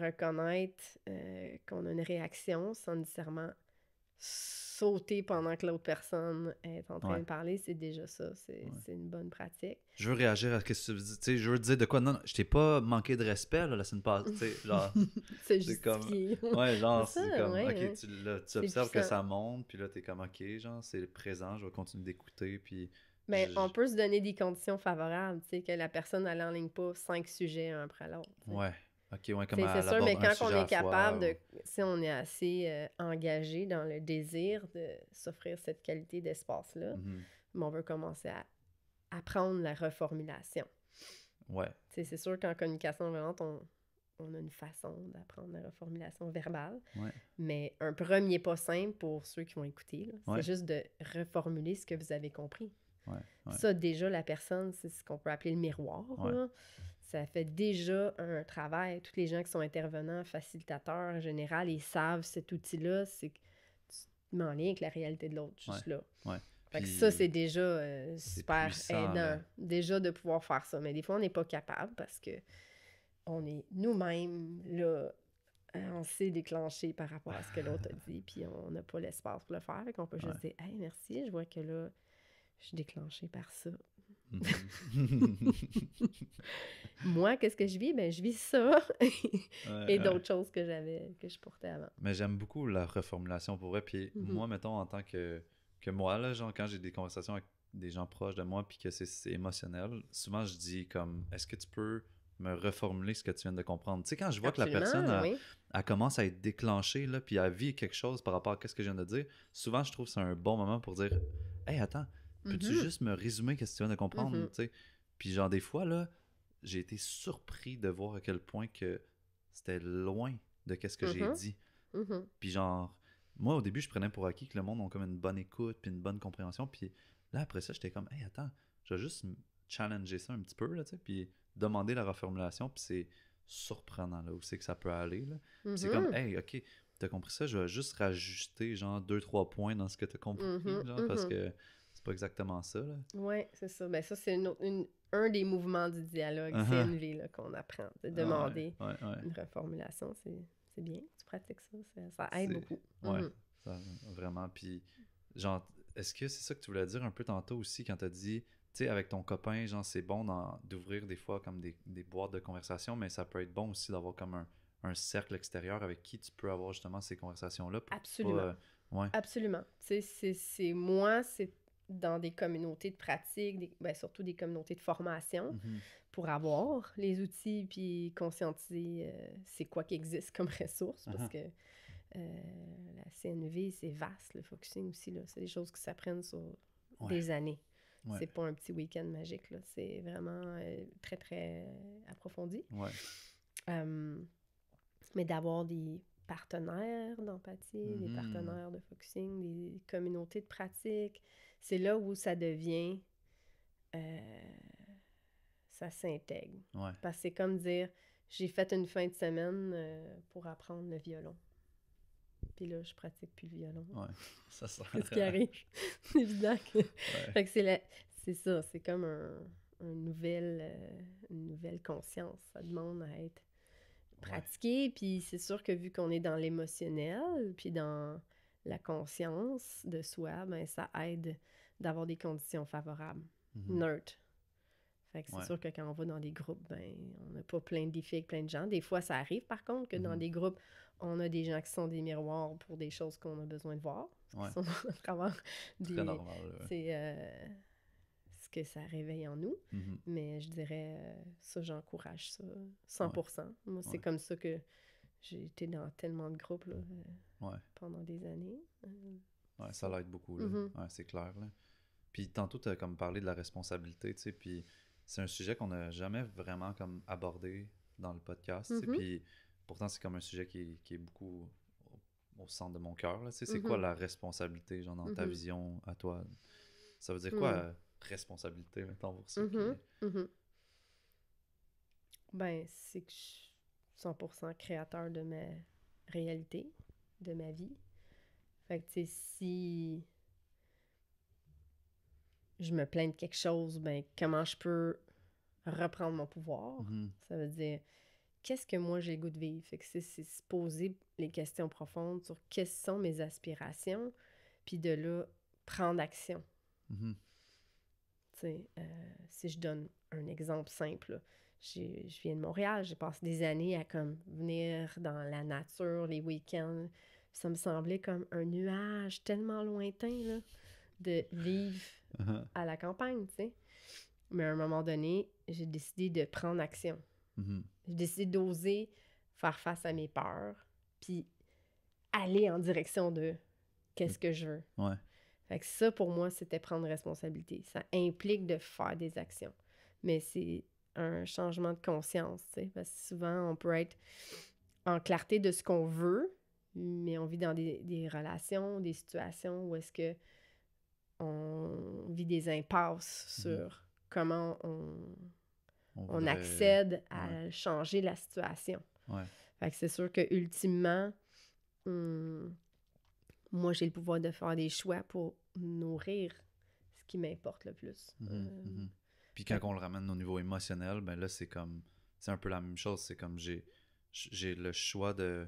reconnaître euh, qu'on a une réaction sans nécessairement sauter pendant que l'autre personne est en train de parler, c'est déjà ça. C'est une bonne pratique. Je veux réagir à ce que tu dis. je veux dire de quoi. Non, je t'ai pas manqué de respect là, la passée. c'est juste comme. Ouais, genre, c'est comme. ok, hein. tu, observes que ça monte, puis là, t'es comme, ok, genre, c'est présent, je vais continuer d'écouter, puis. Mais on peut se donner des conditions favorables, tu sais, que la personne, en ligne pas cinq sujets un après l'autre. Ouais. OK, C'est sûr, mais quand on est capable, de, si on est assez euh, engagé dans le désir de s'offrir cette qualité d'espace-là, mm-hmm. ben, on veut commencer à apprendre la reformulation. Ouais. C'est sûr qu'en communication violente, on, on, a une façon d'apprendre la reformulation verbale. Ouais. Mais un premier pas simple pour ceux qui vont écouter, c'est juste de reformuler ce que vous avez compris. Ouais, Ça, déjà, la personne, c'est ce qu'on peut appeler le miroir. Ouais ça fait déjà un travail. Tous les gens qui sont intervenants, facilitateurs, en général, ils savent cet outil-là, c'est tu en lien avec la réalité de l'autre, juste là. ça, c'est déjà euh, super aidant, déjà de pouvoir faire ça. Mais des fois, on n'est pas capable parce que on est nous-mêmes, là, euh, on s'est déclenché par rapport à ce que l'autre a dit, puis on n'a pas l'espace pour le faire. On qu'on peut juste dire, hey, merci, je vois que là, je suis déclenché par ça. Mhm. Moi, qu'est-ce que je vis? Ben, je vis ça et d'autres choses que j'avais, que je portais avant. Mais j'aime beaucoup la reformulation pour vrai. Puis mhm. moi, mettons, en tant que, que moi, là, genre, quand j'ai des conversations avec des gens proches de moi, puis que c'est émotionnel, souvent je dis comme, est-ce que tu peux me reformuler ce que tu viens de comprendre. Tu sais, quand je vois que la personne, a, commence à être déclenchée, là, puis elle vit quelque chose par rapport à ce que je viens de dire, souvent, je trouve que c'est un bon moment pour dire Hey, attends, peux-tu mm-hmm. juste me résumer qu'est-ce que mm-hmm. tu viens de comprendre? Puis genre des fois, là, j'ai été surpris de voir à quel point que c'était loin de ce que j'ai mm-hmm. dit. Puis genre, moi au début, je prenais pour acquis que le monde a comme une bonne écoute, puis une bonne compréhension. Puis là, après ça, j'étais comme, hey, attends, je vais juste challenger ça un petit peu, là, puis demander la reformulation, puis c'est surprenant, là, où c'est que ça peut aller. Là. C'est comme, hey, ok, t'as compris ça, je vais juste rajuster, genre, deux, trois points dans ce que t'as compris, genre, parce que c'est pas exactement ça. Oui, c'est ça. Mais ben, ça, c'est un des mouvements du dialogue uh-huh. CNV qu'on apprend, de demander une reformulation. C'est bien, tu pratiques ça, ça, aide beaucoup. Oui, mm-hmm. vraiment. Puis, genre, est-ce que c'est ça que tu voulais dire un peu tantôt aussi quand tu as dit, tu sais, avec ton copain, genre, c'est bon d'ouvrir des fois comme des, boîtes de conversation, mais ça peut être bon aussi d'avoir comme un, cercle extérieur avec qui tu peux avoir justement ces conversations-là. Absolument. Euh, Absolument. Tu sais, c'est moi, c'est dans des communautés de pratique, ben, surtout des communautés de formation, mhm. pour avoir les outils puis conscientiser euh, c'est quoi qui existe comme ressources, parce uh-huh. que euh, la CNV, c'est vaste, le focusing aussi, là. C'est des choses qui s'apprennent sur des années. C'est pas un petit week-end magique, là. C'est vraiment euh, très, très approfondi. mais d'avoir des partenaires d'empathie, des mm-hmm. partenaires de focusing, des communautés de pratique, c'est là où ça devient. Euh, ça s'intègre. Parce que c'est comme dire j'ai fait une fin de semaine euh, pour apprendre le violon. Puis là, je pratique plus le violon. Ouais, ça c'est ce qui arrive. c'est évident que. c'est, ça, c'est comme un, euh, une nouvelle conscience. Ça demande à être pratiqué. Puis c'est sûr que vu qu'on est dans l'émotionnel, puis dans la conscience de soi, ben, ça aide d'avoir des conditions favorables, mhm. Fait que c'est sûr que quand on va dans des groupes, ben, on n'a pas plein de défis avec plein de gens. Des fois, ça arrive par contre que dans mhm. des groupes, on a des gens qui sont des miroirs pour des choses qu'on a besoin de voir. C'est euh, ce que ça réveille en nous. Mhm. Mais je dirais, euh, ça, j'encourage ça 100 Moi, c'est comme ça que j'ai été dans tellement de groupes. Euh, pendant des années. Euh, ouais, ça l'aide beaucoup, là. Mhm. c'est clair. Là. Puis tantôt, tu as comme parlé de la responsabilité, tu puis c'est un sujet qu'on n'a jamais vraiment comme abordé dans le podcast, mhm. puis pourtant, c'est comme un sujet qui est, beaucoup au, centre de mon cœur, c'est quoi mhm. la responsabilité, genre dans ta vision à toi? Ça veut dire quoi, euh, responsabilité, maintenant pour ça? Ben, c'est que je suis 100% créateur de mes réalités de ma vie. Fait que, si je me plains de quelque chose, ben, comment je peux reprendre mon pouvoir? Mm-hmm. Ça veut dire, qu'est-ce que moi j'ai goût de vivre? Fait c'est se poser les questions profondes sur quelles sont mes aspirations, puis de là, prendre action. Mm-hmm. Tu euh, si je donne un exemple simple, je viens de Montréal, je passé des années à comme venir dans la nature les week-ends, ça me semblait comme un nuage tellement lointain de vivre uh-huh. à la campagne, tu sais. Mais à un moment donné, j'ai décidé de prendre action. Mm-hmm. J'ai décidé d'oser faire face à mes peurs, puis aller en direction de qu'est-ce que je veux. Fait que ça, pour moi, c'était prendre responsabilité. Ça implique de faire des actions. Mais c'est un changement de conscience, tu sais, parce que souvent, on peut être en clarté de ce qu'on veut, mais on vit dans des, relations, des situations où est-ce que on vit des impasses mmh sur comment on, accède à changer la situation. Fait que c'est sûr que ultimement, hum, moi j'ai le pouvoir de faire des choix pour nourrir ce qui m'importe le plus. Mmh euh, mmh Puis quand on le ramène au niveau émotionnel, ben là c'est comme c'est un peu la même chose. C'est comme j'ai j'ai le choix de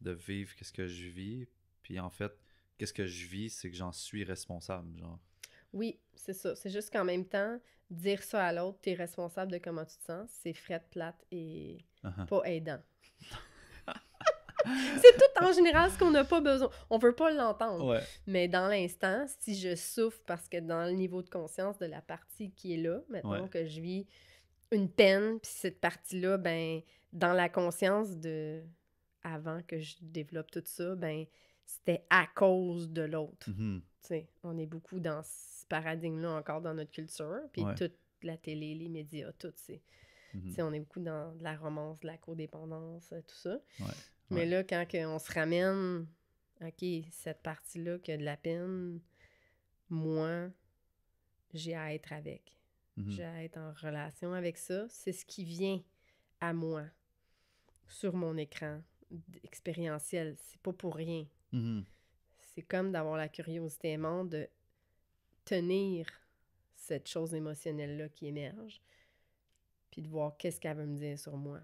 de vivre qu'est-ce que je vis. Puis en fait, qu'est-ce que je vis, c'est que j'en suis responsable, genre. Oui, c'est ça. C'est juste qu'en même temps, dire ça à l'autre, t'es responsable de comment tu te sens, c'est fret, plate et uh-huh. pas aidant. c'est tout en général ce qu'on n'a pas besoin. On veut pas l'entendre. Mais dans l'instant, si je souffre parce que dans le niveau de conscience de la partie qui est là, maintenant que je vis une peine, puis cette partie-là, ben dans la conscience de avant que je développe tout ça, ben c'était à cause de l'autre. Mm-hmm. On est beaucoup dans ce paradigme-là encore dans notre culture. Puis toute la télé, les médias, tout, c'est. Mm-hmm. On est beaucoup dans de la romance, de la codépendance, euh, tout ça. Mais là, quand on se ramène, OK, cette partie-là qui a de la peine, moi, j'ai à être avec. Mm-hmm. J'ai à être en relation avec ça. C'est ce qui vient à moi sur mon écran, expérientiel. C'est pas pour rien. Mm-hmm. C'est comme d'avoir la curiosité de tenir cette chose émotionnelle-là qui émerge, puis de voir qu'est-ce qu'elle veut me dire sur moi.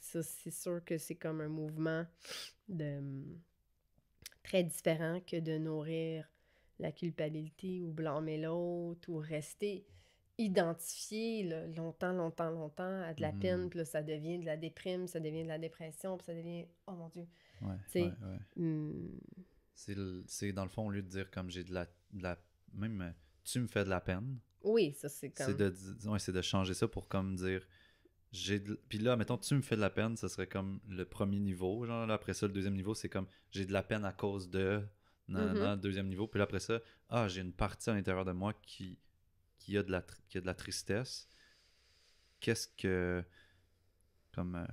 ça, c'est sûr que c'est comme un mouvement de mm, très différent que de nourrir la culpabilité ou blâmer l'autre ou rester identifié là, longtemps, longtemps, longtemps à de la peine, mmh. puis là, ça devient de la déprime, ça devient de la dépression, puis ça devient... Oh mon Dieu! Ouais, ouais, ouais. Mmh. C'est dans le fond, au lieu de dire comme j'ai de la, Même, euh, tu me fais de la peine. Oui, ça c'est comme... C'est de, de changer ça pour comme dire... j'ai Puis là, mettons, tu me fais de la peine, ça serait comme le premier niveau. Genre, après ça, le deuxième niveau, c'est comme j'ai de la peine à cause de... Non, non, non, deuxième niveau. Puis là, après ça, ah, j'ai une partie à l'intérieur de moi qui qu'il y a de la, a de la tristesse, qu'est-ce que. Comme. Euh,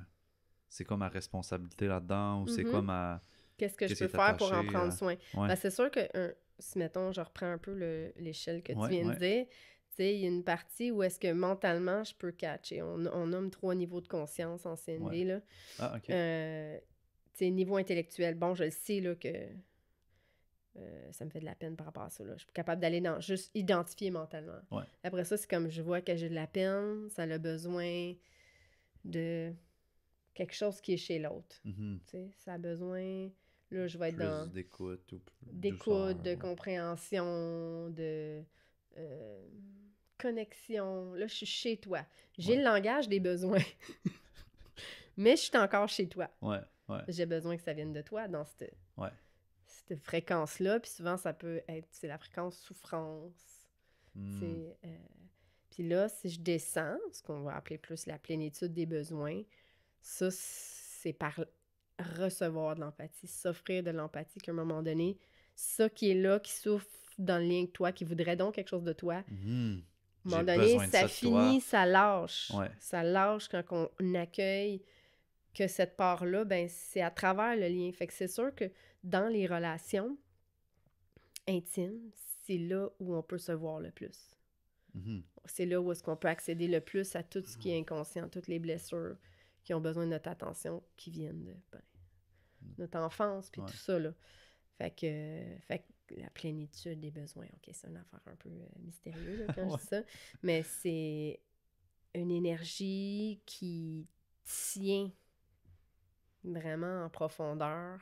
c'est quoi ma responsabilité là-dedans ou c'est quoi mm-hmm. ma. Qu'est-ce que je peux faire pour en prendre euh, soin? Ben, c'est sûr que, si mettons, je reprends un peu l'échelle que tu viens de dire, il y a une partie où est-ce que mentalement je peux catcher. On, on, nomme trois niveaux de conscience en CNV. Là. Ah, euh, niveau intellectuel, bon, je le sais là, que euh, ça me fait de la peine par rapport à ça. Là. Je suis capable d'aller dans juste identifier mentalement. Après ça, c'est comme je vois que j'ai de la peine, ça a besoin de quelque chose qui est chez l'autre. Mm-hmm. Ça a besoin. Là, je vais être dans. D'écoute ou de compréhension, de euh, connexion. Là, je suis chez toi. J'ai le langage des besoins. Mais je suis encore chez toi. J'ai besoin que ça vienne de toi dans ce Ouais cette fréquence-là. Puis souvent, ça peut être, c'est la fréquence souffrance. Hmm. Euh, puis là, si je descends, ce qu'on va appeler plus la plénitude des besoins, ça, c'est par recevoir de l'empathie, s'offrir de l'empathie qu'à un moment donné, ça qui est là, qui souffre dans le lien que toi, qui voudrait donc quelque chose de toi, à un hmm. moment donné, ça, finit, ça lâche. Ça lâche quand on accueille que cette part-là, ben, c'est à travers le lien. Fait que c'est sûr que dans les relations intimes, c'est là où on peut se voir le plus. Mm-hmm. C'est là où est-ce qu'on peut accéder le plus à tout ce qui est mm-hmm. inconscient, toutes les blessures qui ont besoin de notre attention, qui viennent de ben, mm. notre enfance, puis tout ça. Là. Fait que, la plénitude des besoins, ok, c'est une affaire un peu euh, mystérieuse ça, mais c'est une énergie qui tient vraiment en profondeur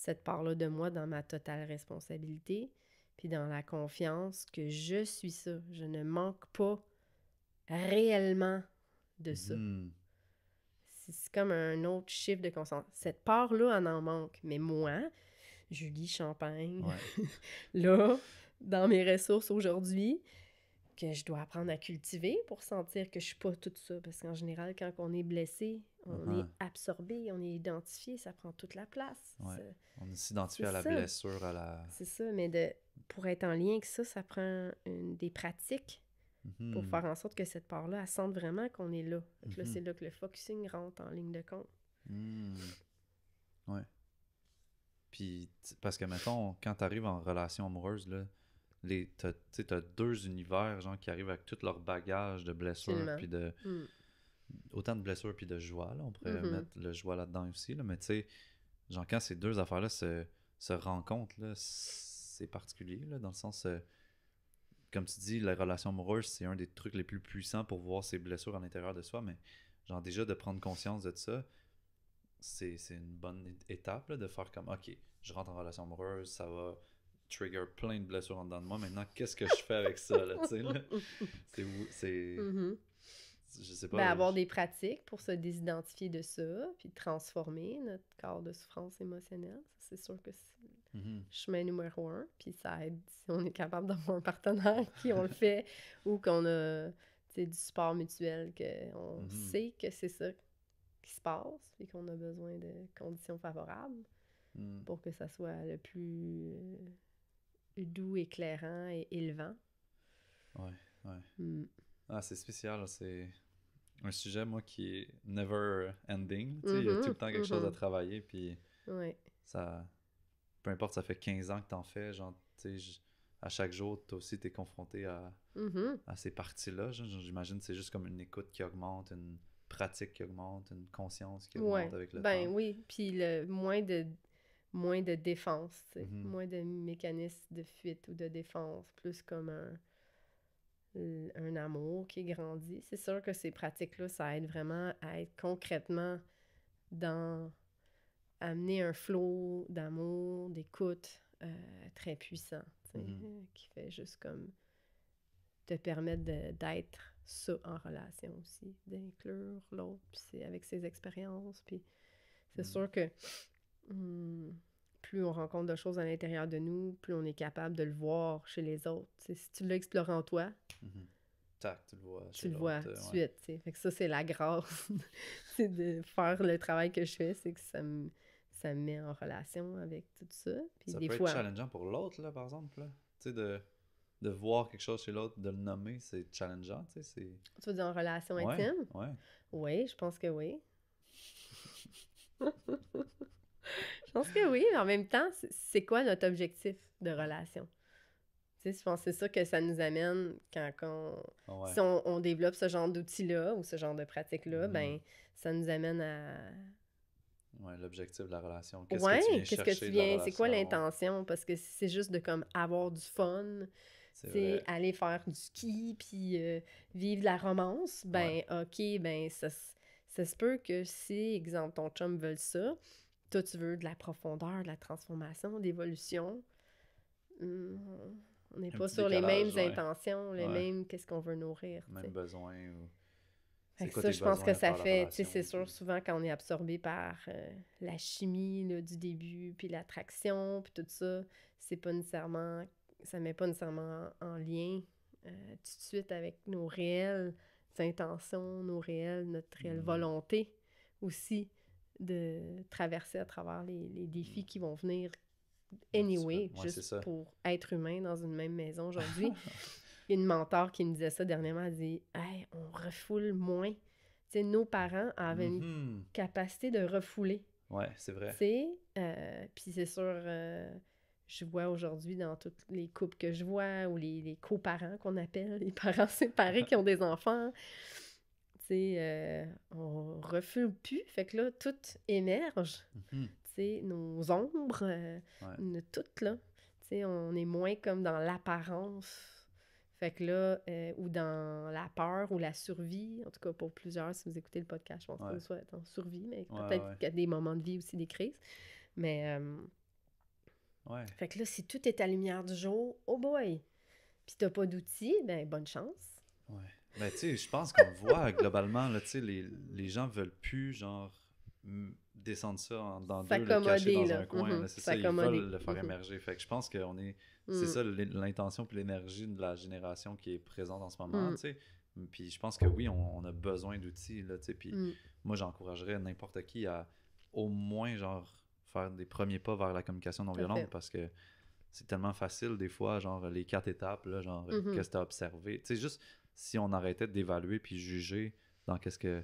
cette part-là de moi dans ma totale responsabilité, puis dans la confiance que je suis ça. Je ne manque pas réellement de ça. Hmm. C'est comme un autre chiffre de conscience. Cette part-là en en manque, mais moi, Julie Champagne, là, dans mes ressources aujourd'hui, que je dois apprendre à cultiver pour sentir que je suis pas tout ça. Parce qu'en général, quand on est blessé, on uh-huh. est absorbé, on est identifié, ça prend toute la place. On s'identifie à la blessure, à la... C'est ça, mais de, pour être en lien avec ça, ça prend des pratiques mm-hmm. pour faire en sorte que cette part-là, elle sente vraiment qu'on est là. Mm-hmm. c'est là que le focusing rentre en ligne de compte. Oui. Mm. Ouais. Puis, parce que, mettons, quand tu arrives en relation amoureuse, là, les t'as, deux univers genre qui arrivent avec tout leur bagage de blessures puis de mm. autant de blessures puis de joie on pourrait mm-hmm. mettre le joie là-dedans aussi là mais tu sais genre quand ces deux affaires là se, se rencontrent c'est particulier dans le sens euh, comme tu dis la relation amoureuse c'est un des trucs les plus puissants pour voir ses blessures à l'intérieur de soi mais genre déjà de prendre conscience de ça c'est, une bonne étape de faire comme ok je rentre en relation amoureuse ça va trigger plein de blessures en dedans de moi. Maintenant, qu'est-ce que je fais avec ça, là, tu C'est... c'est... Mm-hmm. Je sais pas. Ben, avoir des pratiques pour se désidentifier de ça, puis transformer notre corps de souffrance émotionnelle. C'est sûr que c'est le mm-hmm. chemin numéro un. Puis ça aide si on est capable d'avoir un partenaire qui on le fait ou qu'on a du support mutuel, qu'on mm-hmm. sait que c'est ça qui se passe, et qu'on a besoin de conditions favorables mm. pour que ça soit le plus doux, éclairant et élevant. Ouais, ouais. Hmm. Ah, c'est spécial, c'est un sujet, moi, qui est never ending. Il sais, y a mm-hmm, tout le temps quelque chose à mm-hmm. travailler, puis ça... Peu importe, ça fait 15 ans que t'en fais, genre, tu sais, à chaque jour, toi aussi, t'es confronté à, mm-hmm. à ces parties-là. J'imagine que c'est juste comme une écoute qui augmente, une pratique qui augmente, une conscience qui augmente avec le ben temps. Ben oui, puis le moins de moins de défense, mm-hmm. moins de mécanismes de fuite ou de défense, plus comme un, amour qui grandit. C'est sûr que ces pratiques-là, ça aide vraiment à être concrètement dans amener un flot d'amour, d'écoute euh, très puissant, mm-hmm. euh, qui fait juste comme te permettre d'être ça en relation aussi, d'inclure l'autre, puis avec ses expériences. Puis c'est mm-hmm. sûr que Hmm. plus on rencontre de choses à l'intérieur de nous, plus on est capable de le voir chez les autres. si tu l'explores en toi, mm-hmm. tu le vois. Tu vois tout de suite. Fait que ça, c'est la grâce de faire le travail que je fais, c'est que ça me, ça met en relation avec tout ça. Puis ça peut être challengeant pour l'autre, là, par exemple. De, de voir quelque chose chez l'autre, de le nommer, c'est challengeant. Tu veux dire en relation intime? Oui. Oui, je pense que oui. je pense que oui, mais en même temps, c'est quoi notre objectif de relation? Tu sais, je pense c'est ça que ça nous amène quand, on, on, développe ce genre d'outils-là ou ce genre de pratique-là, mm-hmm. ben, ça nous amène à... Ouais, l'objectif de la relation. Qu'est-ce que tu viens qu'est-ce que tu viens, c'est quoi l'intention? Parce que c'est juste de comme avoir du fun, c'est aller faire du ski, puis euh, vivre de la romance, ben ok, ben ça, ça se peut que si, exemple, ton chum veut ça, toi, tu veux de la profondeur, de la transformation, d'évolution. Hmm, on n'est pas sur les mêmes intentions, les mêmes qu'est-ce qu'on veut nourrir. Même besoin. Ou... ça, je pense que ça fait, tu sais, c'est sûr, souvent quand on est absorbé par euh, la chimie du début, puis l'attraction, puis tout ça, c'est pas nécessairement, ça met pas nécessairement en, lien euh, tout de suite avec nos réelles intentions, nos réelles, notre réelle mm. volonté aussi de traverser à travers les, défis mm. qui vont venir anyway, juste pour être humain dans une même maison aujourd'hui. une mentor qui me disait ça dernièrement, elle dit on refoule moins. sais, nos parents avaient une mm-hmm. capacité de refouler. Ouais, c'est vrai. Euh, puis c'est sûr, euh, je vois aujourd'hui dans toutes les couples que je vois, ou les, les coparents qu'on appelle, les parents séparés qui ont des enfants, euh, on refuse plus. Fait que là, tout émerge. Mhm. Tu sais, nos ombres, euh, toutes, là. sais, on est moins comme dans l'apparence. Fait que là, euh, ou dans la peur ou la survie, en tout cas pour plusieurs, si vous écoutez le podcast, je pense ouais. soit en survie, mais peut-être qu'il y a des moments de vie aussi, des crises. Mais. Euh, fait que là, si tout est à la lumière du jour, oh boy! Puis t'as pas d'outils, ben bonne chance. Ouais. Mais tu je pense qu'on voit globalement, là, les, les gens veulent plus, genre, descendre ça dans deux, le cacher dans un coin. Mm-hmm. C'est ça, ils le faire mm-hmm. émerger. Fait je pense on est... C'est mm. ça l'intention et l'énergie de la génération qui est présente en ce moment, mm. tu Puis je pense que oui, on, a besoin d'outils, là, tu mm. moi, j'encouragerais n'importe qui à au moins, genre, faire des premiers pas vers la communication non-violente parce que c'est tellement facile des fois, genre, les quatre étapes, là, genre, mm-hmm. qu'est-ce que tu observé. Tu juste si on arrêtait d'évaluer puis juger dans qu'est-ce que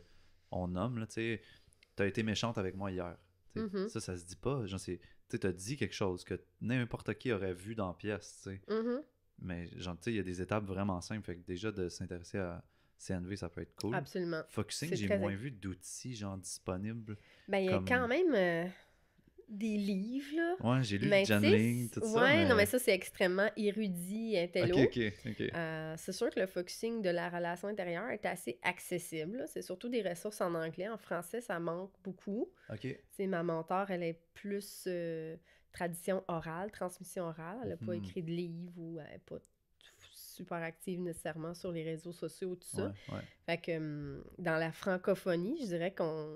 on nomme tu sais, t'as été méchante avec moi hier. Mm-hmm. Ça, ça se dit pas. Tu sais, tu t'as dit quelque chose que n'importe qui aurait vu dans la pièce, tu sais. Mm-hmm. Mais genre, tu sais, il y a des étapes vraiment simples. Fait que déjà de s'intéresser à CNV, ça peut être cool. Absolument. Focusing, j'ai moins vu d'outils genre disponibles. Ben, il y a quand même. Euh, des livres, là. Ouais, j'ai lu John Ling, tout ça. Ouais, mais... non, mais ça, c'est extrêmement érudit, intello. Euh, OK, OK, euh, c'est sûr que le focusing de la relation intérieure est assez accessible. C'est surtout des ressources en anglais. En français, ça manque beaucoup. OK. C'est ma mentor, elle est plus euh, tradition orale, transmission orale. Elle n'a pas hmm. écrit de livre ou pas super active nécessairement sur les réseaux sociaux, tout ça. Fait que hum, dans la francophonie, je dirais qu'on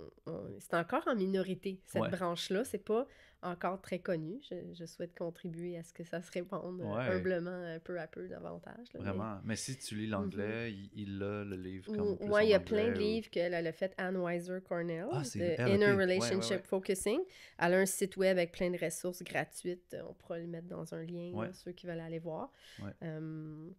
c'est encore en minorité, cette branche-là. C'est pas encore très connu. Je, souhaite contribuer à ce que ça se répande humblement, un peu à peu, davantage. Vraiment. Mais... si tu lis l'anglais, mhm. il a le livre comme Oui, il y a plein de livres qu'elle a fait Anne Weiser Cornell, ah, Inner Relationship Focusing. Elle a un site web avec plein de ressources gratuites. On pourra les mettre dans un lien, ceux qui veulent aller voir. Hum,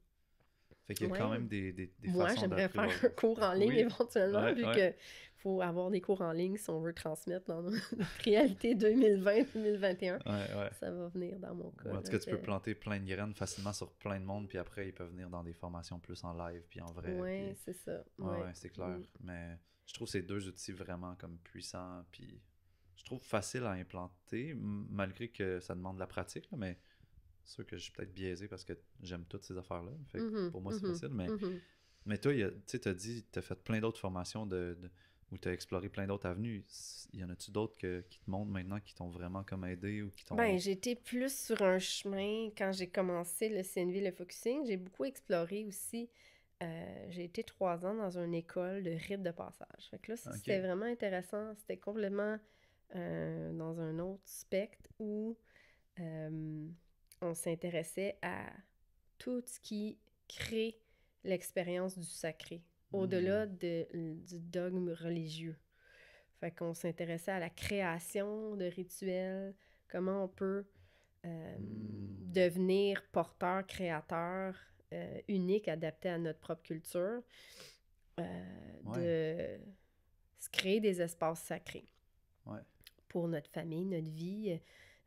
fait qu'il y a quand même des, des, des Moi, j'aimerais faire un cours en ligne éventuellement, vu que faut avoir des cours en ligne si on veut transmettre dans notre réalité 2020-2021. Ça va venir dans mon cas. en tout cas, tu peux planter plein de graines facilement sur plein de monde, puis après, ils peuvent venir dans des formations plus en live, puis en vrai. Oui, c'est ça. Oui, c'est clair. Mm. Mais je trouve ces deux outils vraiment comme puissants, puis je trouve facile à implanter, malgré que ça demande de la pratique, mais sûr que je suis peut-être biaisé parce que j'aime toutes ces affaires-là. Mhm, pour moi, c'est mhm, facile. Mais, mhm. toi, tu as dit, tu as fait plein d'autres formations de, ou tu as exploré plein d'autres avenues. Y en a-tu d'autres qui te montrent maintenant qui t'ont vraiment comme aidé ou qui t'ont. Ben, j'étais plus sur un chemin quand j'ai commencé le CNV, le focusing. J'ai beaucoup exploré aussi. Euh, j'ai été trois ans dans une école de rite de passage. Fait que là, ah, c'était vraiment intéressant. C'était complètement euh, dans un autre spectre où. Euh, on s'intéressait à tout ce qui crée l'expérience du sacré, au-delà hmm. de, du dogme religieux. Fait qu'on s'intéressait à la création de rituels, comment on peut euh, hmm. devenir porteur, créateur, euh, unique, adapté à notre propre culture, euh, de créer des espaces sacrés pour notre famille, notre vie.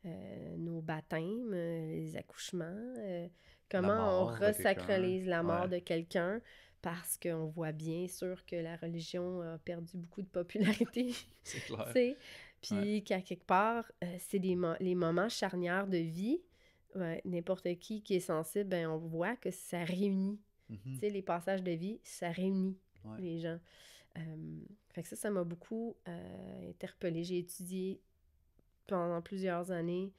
Euh, nos baptêmes, euh, les accouchements, euh, comment on resacralise la mort de quelqu'un, parce qu'on voit bien sûr que la religion a perdu beaucoup de popularité. c'est clair. Puis qu'à quelque part, c'est les moments charnières de vie. N'importe qui qui est sensible, ben, on voit que ça réunit. Mhm. les passages de vie, ça réunit les gens. fait que ça, ça m'a beaucoup interpellée. J'ai étudié pendant plusieurs années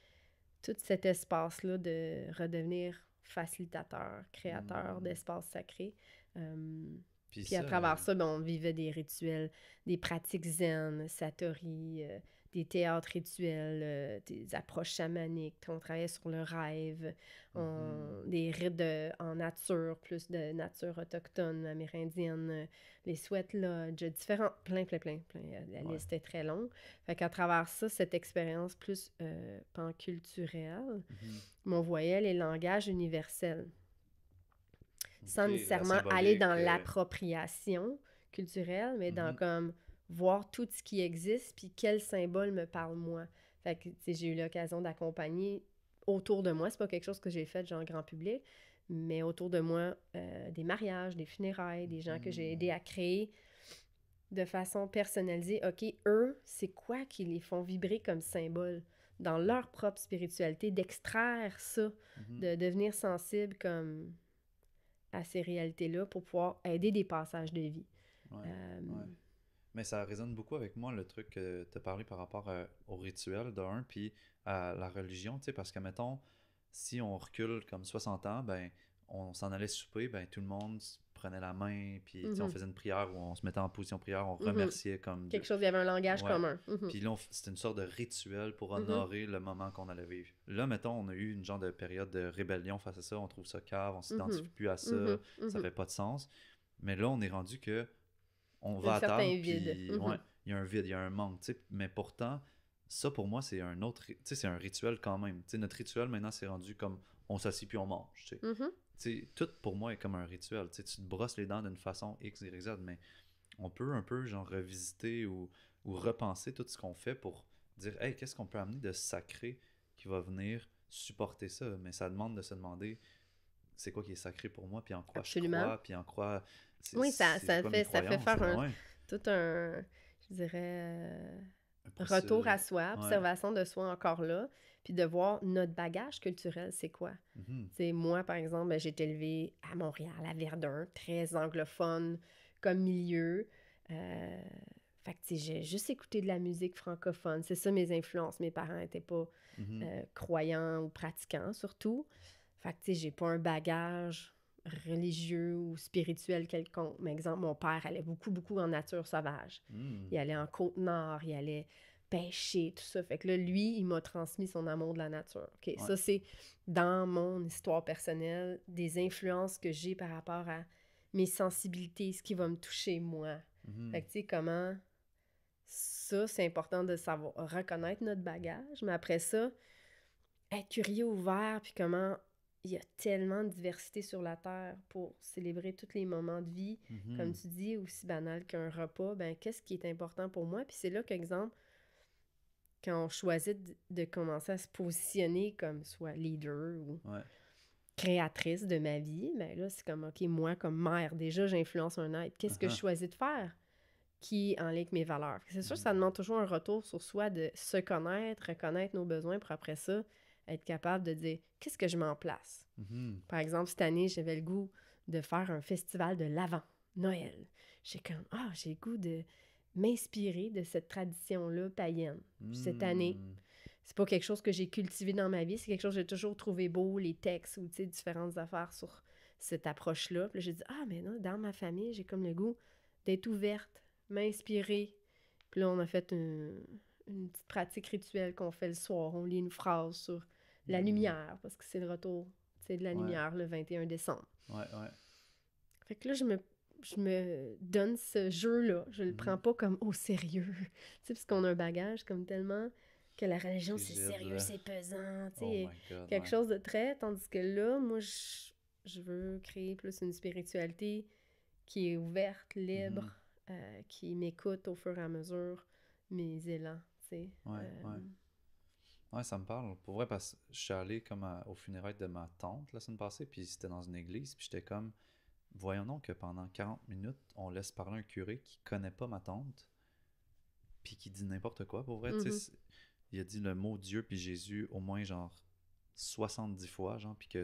tout cet espace-là de redevenir facilitateur, créateur d'espace hmm. d'espaces sacrés. Euh, puis, à travers euh, ça, ben, on vivait des rituels, des pratiques zen, satori, euh, des théâtres rituels, des euh, approches chamaniques. On travaillait sur le rêve, mm-hmm. des rites en nature, plus de nature autochtone, amérindienne, euh, les sweat lodges, différents, plein, plein, plein, La liste est très longue. Fait qu'à travers ça, cette expérience plus euh, panculturelle, mm-hmm. on voyait les langages universels. Sans nécessairement aller dans l'appropriation culturelle, mais dans mm-hmm. comme voir tout ce qui existe, puis quel symbole me parle moi. Fait que, j'ai eu l'occasion d'accompagner autour de moi. C'est pas quelque chose que j'ai fait, genre grand public, mais autour de moi, euh, des mariages, des funérailles, des gens que j'ai aidé à créer de façon personnalisée. OK, eux, c'est quoi qui les font vibrer comme symbole dans leur propre spiritualité, d'extraire ça, mm-hmm. de devenir sensible comme à ces réalités-là pour pouvoir aider des passages de vie. Ouais, euh, ouais. Mais ça résonne beaucoup avec moi, le truc que tu as parlé par rapport euh, au rituel d'un, puis à la religion, tu parce que, mettons, si on recule comme 60 ans, ben, on s'en allait souper, ben, tout le monde prenait la main, puis on mhm. faisait une prière ou on se mettait en position prière, on mhm. remerciait comme... Quelque chose, il y avait un langage commun. Mhm. Puis là, c'était une sorte de rituel pour honorer le moment qu'on allait vivre. Là, mettons, on a eu une genre de période de rébellion face à ça, on trouve ça cave, on s'identifie plus à ça, ça fait pas de sens. Mais là, on est rendu que on va attendre. Mhm. Il y a un vide, il y a un manque. Mais pourtant, ça pour moi, c'est un autre. C'est un rituel quand même. notre rituel maintenant, c'est rendu comme on s'assied puis on mange. Mhm. tout pour moi est comme un rituel. tu te brosses les dents d'une façon X, Y, Z, mais on peut un peu genre revisiter ou, ou repenser tout ce qu'on fait pour dire hey, qu'est-ce qu'on peut amener de sacré qui va venir supporter ça Mais ça demande de se demander c'est quoi qui est sacré pour moi, puis en quoi je crois, puis en quoi oui, ça, ça fait, ça fait faire un, tout un, je dirais, euh, retour à soi, observation de soi encore là, puis de voir notre bagage culturel, c'est quoi. Mm-hmm. Moi, par exemple, ben, j'ai été élevée à Montréal, à Verdun, très anglophone comme milieu. Euh, fait que, j'ai juste écouté de la musique francophone. C'est ça mes influences. Mes parents n'étaient pas mm-hmm. euh, croyants ou pratiquants, surtout. Fait que, j'ai pas un bagage religieux ou spirituel quelconque. Par exemple, mon père allait beaucoup, beaucoup en nature sauvage. Hmm. Il allait en Côte-Nord, il allait pêcher, tout ça. Fait que là, lui, il m'a transmis son amour de la nature. ok Ça, c'est dans mon histoire personnelle, des influences que j'ai par rapport à mes sensibilités, ce qui va me toucher, moi. Hmm. Fait que, tu sais, comment... Ça, c'est important de savoir reconnaître notre bagage, mais après ça, être curieux, ouvert, puis comment il y a tellement de diversité sur la Terre pour célébrer tous les moments de vie, mhm. comme tu dis, aussi banal qu'un repas, ben qu'est-ce qui est important pour moi? Puis c'est là qu'exemple, quand on choisit de, commencer à se positionner comme soit leader ou créatrice de ma vie, ben là, c'est comme, OK, moi, comme mère, déjà, j'influence un être. Qu'est-ce que je uh-huh. choisis de faire qui enlève mes valeurs? C'est sûr, mhm. ça demande toujours un retour sur soi de se connaître, reconnaître nos besoins pour après ça être capable de dire qu'est-ce que je m'en place. Mhm. Par exemple, cette année, j'avais le goût de faire un festival de l'Avent, Noël. J'ai comme, ah, j'ai le goût de m'inspirer de cette tradition-là païenne. Cette hmm. année, c'est pas quelque chose que j'ai cultivé dans ma vie, c'est quelque chose que j'ai toujours trouvé beau, les textes ou différentes affaires sur cette approche-là. Puis là, j'ai dit, ah, mais non, dans ma famille, j'ai comme le goût d'être ouverte, m'inspirer. Puis là, on a fait une petite pratique rituelle qu'on fait le soir. On lit une phrase sur la lumière, parce que c'est le retour C'est de la lumière le 21 décembre. Ouais, ouais. Fait que là, je me, je me donne ce jeu-là. Je le mhm. prends pas comme au sérieux. tu sais, parce qu'on a un bagage comme tellement que la religion, c'est sérieux, c'est pesant, tu sais, oh quelque chose de très. Tandis que là, moi, je, je, veux créer plus une spiritualité qui est ouverte, libre, mhm. euh, qui m'écoute au fur et à mesure mes élans, tu sais. Ouais, euh, ouais. Ouais, ça me parle. Pour vrai, parce que je suis allé comme au funérailles de ma tante la semaine passée, puis c'était dans une église, puis j'étais comme, voyons donc que pendant 40 minutes, on laisse parler un curé qui connaît pas ma tante, puis qui dit n'importe quoi. Pour vrai, mm-hmm. il a dit le mot Dieu puis Jésus au moins genre 70 fois, genre, puis que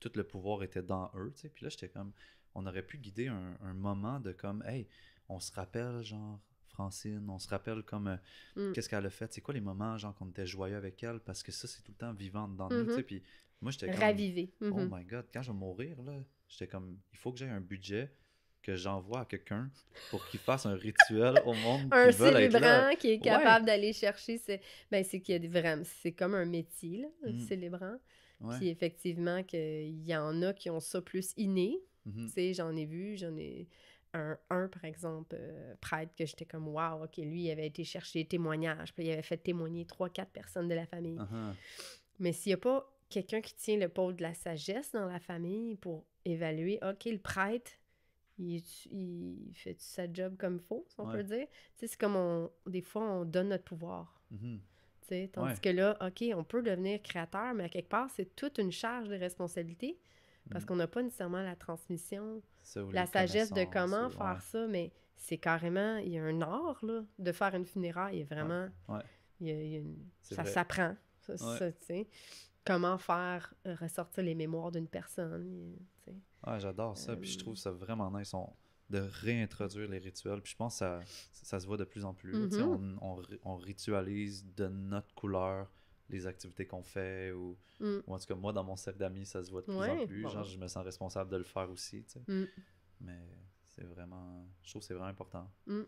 tout le pouvoir était dans eux, tu sais. Puis là, j'étais comme, on aurait pu guider un, un, moment de comme, hey, on se rappelle, genre, on se rappelle comme euh, mm. qu'est-ce qu'elle a fait, c'est quoi les moments genre qu'on était joyeux avec elle, parce que ça c'est tout le temps vivant dans nous, mm-hmm. puis moi j'étais Ravivé. Mm-hmm. Oh my god, quand je vais mourir, là, j'étais comme, il faut que j'aie un budget que j'envoie à quelqu'un pour qu'il fasse un rituel au monde un qui veut qui est capable d'aller chercher c'est ben c'est qu'il a c'est comme un métier le mm. célébrant puis effectivement il y en a qui ont ça plus inné mm-hmm. tu sais j'en ai vu j'en ai un, par exemple, euh, prêtre, que j'étais comme, wow, OK, lui, il avait été chercher des témoignages, puis il avait fait témoigner trois, quatre personnes de la famille. Uh-huh. Mais s'il n'y a pas quelqu'un qui tient le pôle de la sagesse dans la famille pour évaluer, OK, le prêtre, il, fait sa job comme il faut, si on peut dire. c'est comme on, des fois, on donne notre pouvoir. Mm-hmm. Tu Tandis que là, OK, on peut devenir créateur, mais à quelque part, c'est toute une charge de responsabilité parce mm. qu'on n'a pas nécessairement la transmission, la sagesse de comment faire ça, mais c'est carrément, il y a un art là, de faire une funéraille. Vraiment, Il y a, ça s'apprend. Ça, sais. comment faire ressortir les mémoires d'une personne. Ah, j'adore ça. Puis je trouve euh. ça vraiment nice de réintroduire les rituels. Puis je pense que ça, ça se voit de plus en plus. Tu sais, mm-hmm. on, on, ritualise de notre couleur les activités qu'on fait mm. ou, en tout cas moi dans mon cercle d'amis ça se voit de plus en plus genre je me sens responsable de le faire aussi tu sais. Mm. mais c'est vraiment je trouve c'est vraiment important mm.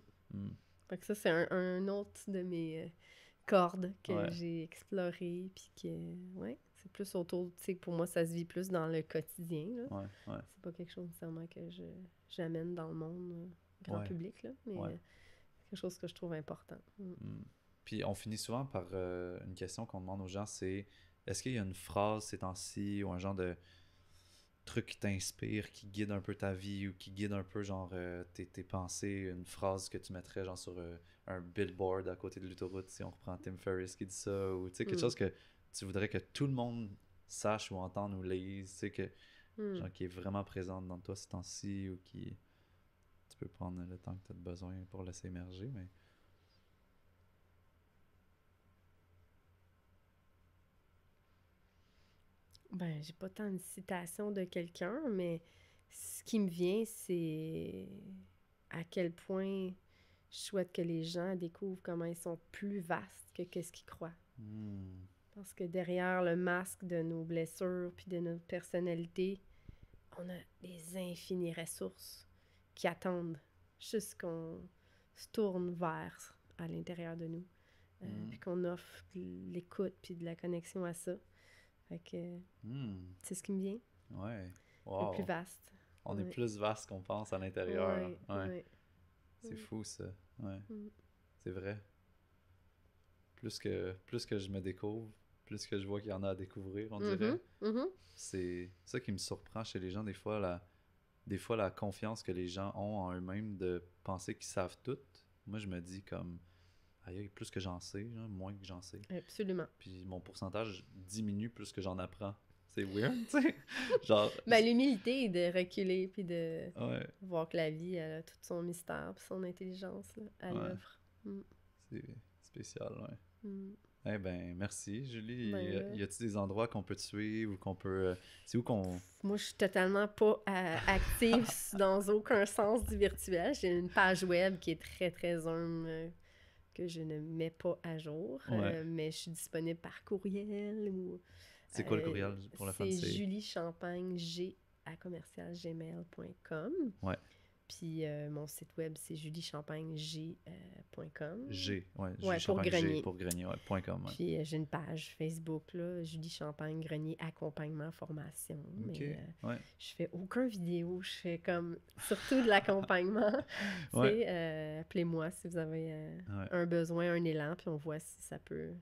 ça c'est un, autre de mes euh, cordes que j'ai exploré puis que ouais c'est plus autour tu sais pour moi ça se vit plus dans le quotidien là c'est pas quelque chose nécessairement que je j'amène dans le monde euh, grand public là mais euh, quelque chose que je trouve important puis on finit souvent par euh, une question qu'on demande aux gens, c'est est-ce qu'il y a une phrase ces temps-ci ou un genre de truc qui t'inspire, qui guide un peu ta vie ou qui guide un peu genre euh, tes, pensées, une phrase que tu mettrais genre sur euh, un billboard à côté de l'autoroute si on reprend Tim Ferriss qui dit ça ou tu sais quelque mm. chose que tu voudrais que tout le monde sache ou entende ou lise, tu sais que mm. genre qui est vraiment présente dans toi ces temps-ci ou qui tu peux prendre le temps que tu as besoin pour laisser émerger mais Ben, j'ai pas tant de citation de quelqu'un, mais ce qui me vient, c'est à quel point je souhaite que les gens découvrent comment ils sont plus vastes que qu'est-ce qu'ils croient. Hmm. Parce que derrière le masque de nos blessures puis de notre personnalité, on a des infinies ressources qui attendent juste qu'on se tourne vers à l'intérieur de nous. Euh, hmm. Puis qu'on offre l'écoute puis de la connexion à ça. Fait que hmm. c'est ce qui me vient. Ouais. plus vaste. On est plus vaste qu'on pense à l'intérieur. C'est fou ça. Hmm. C'est vrai. Plus que plus que je me découvre, plus que je vois qu'il y en a à découvrir, on dirait. Mm-hmm. Mm-hmm. C'est ça qui me surprend chez les gens des fois la des fois la confiance que les gens ont en eux-mêmes de penser qu'ils savent tout. Moi je me dis comme plus que j'en sais, hein, moins que j'en sais. Absolument. Puis mon pourcentage diminue plus que j'en apprends. C'est weird, tu sais. Genre. Ben, l'humilité de reculer puis de voir que la vie, elle a tout son mystère puis son intelligence à l'œuvre. Mm. C'est spécial, ouais. Mm. Eh bien, ben, merci, Julie. Il ben, y a-t-il des endroits qu'on peut tuer suivre ou qu'on peut. Euh, c'est où qu'on. Moi, je suis totalement pas euh, active dans aucun sens du virtuel. J'ai une page web qui est très, très humble euh, que je ne mets pas à jour, euh, mais je suis disponible par courriel C'est quoi le euh, courriel pour la fin de C'est Julie Champagne, G à commercial Ouais. Puis euh, mon site web, c'est juliechampagneg.com. Euh, G, ouais, pour Grenier. pour Grenier, Puis euh, j'ai une page Facebook, là, Julie Champagne, Grenier, accompagnement, formation. Je Mais je fais aucun vidéo, je fais comme surtout de l'accompagnement. Appelez-moi si vous avez un besoin, un élan, puis on voit si ça peut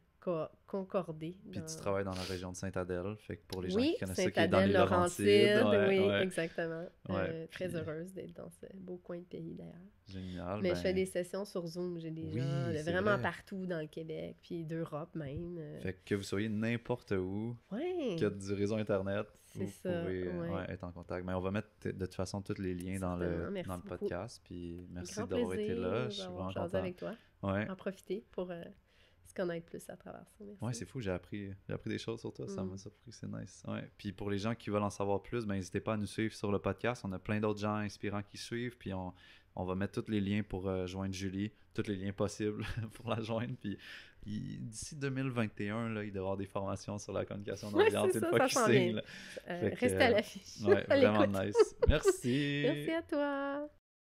concordé. Puis tu travailles dans la région de Sainte-Adèle, fait que pour les gens oui, qui connaissent ça, qui est dans les Laurentides. oui, exactement. Euh, très heureuse d'être dans ce beau coin de pays d'ailleurs. Génial. Mais je fais ben. des sessions sur Zoom, j'ai des gens euh, vraiment partout dans le Québec, puis d'Europe même. Euh. Fait que vous soyez n'importe où, qu'il y du réseau Internet, vous ça, pouvez être en contact. Mais on va mettre de toute façon tous les liens dans le, dans le podcast. Puis merci d'avoir été là. Je suis vraiment content. avec toi. En profiter pour connaître plus à travers ça. c'est fou, j'ai appris, appris des choses sur toi, ça mm. m'a surpris, c'est nice. Ouais. Puis pour les gens qui veulent en savoir plus, ben, n'hésitez pas à nous suivre sur le podcast. On a plein d'autres gens inspirants qui suivent, puis on, va mettre tous les liens pour euh, joindre Julie, tous les liens possibles pour la joindre. Puis d'ici 2021, là, il doit y avoir des formations sur la communication non violente une fois qu'il signe. reste à l'affiche. Ouais, vraiment nice. Merci. Merci à toi.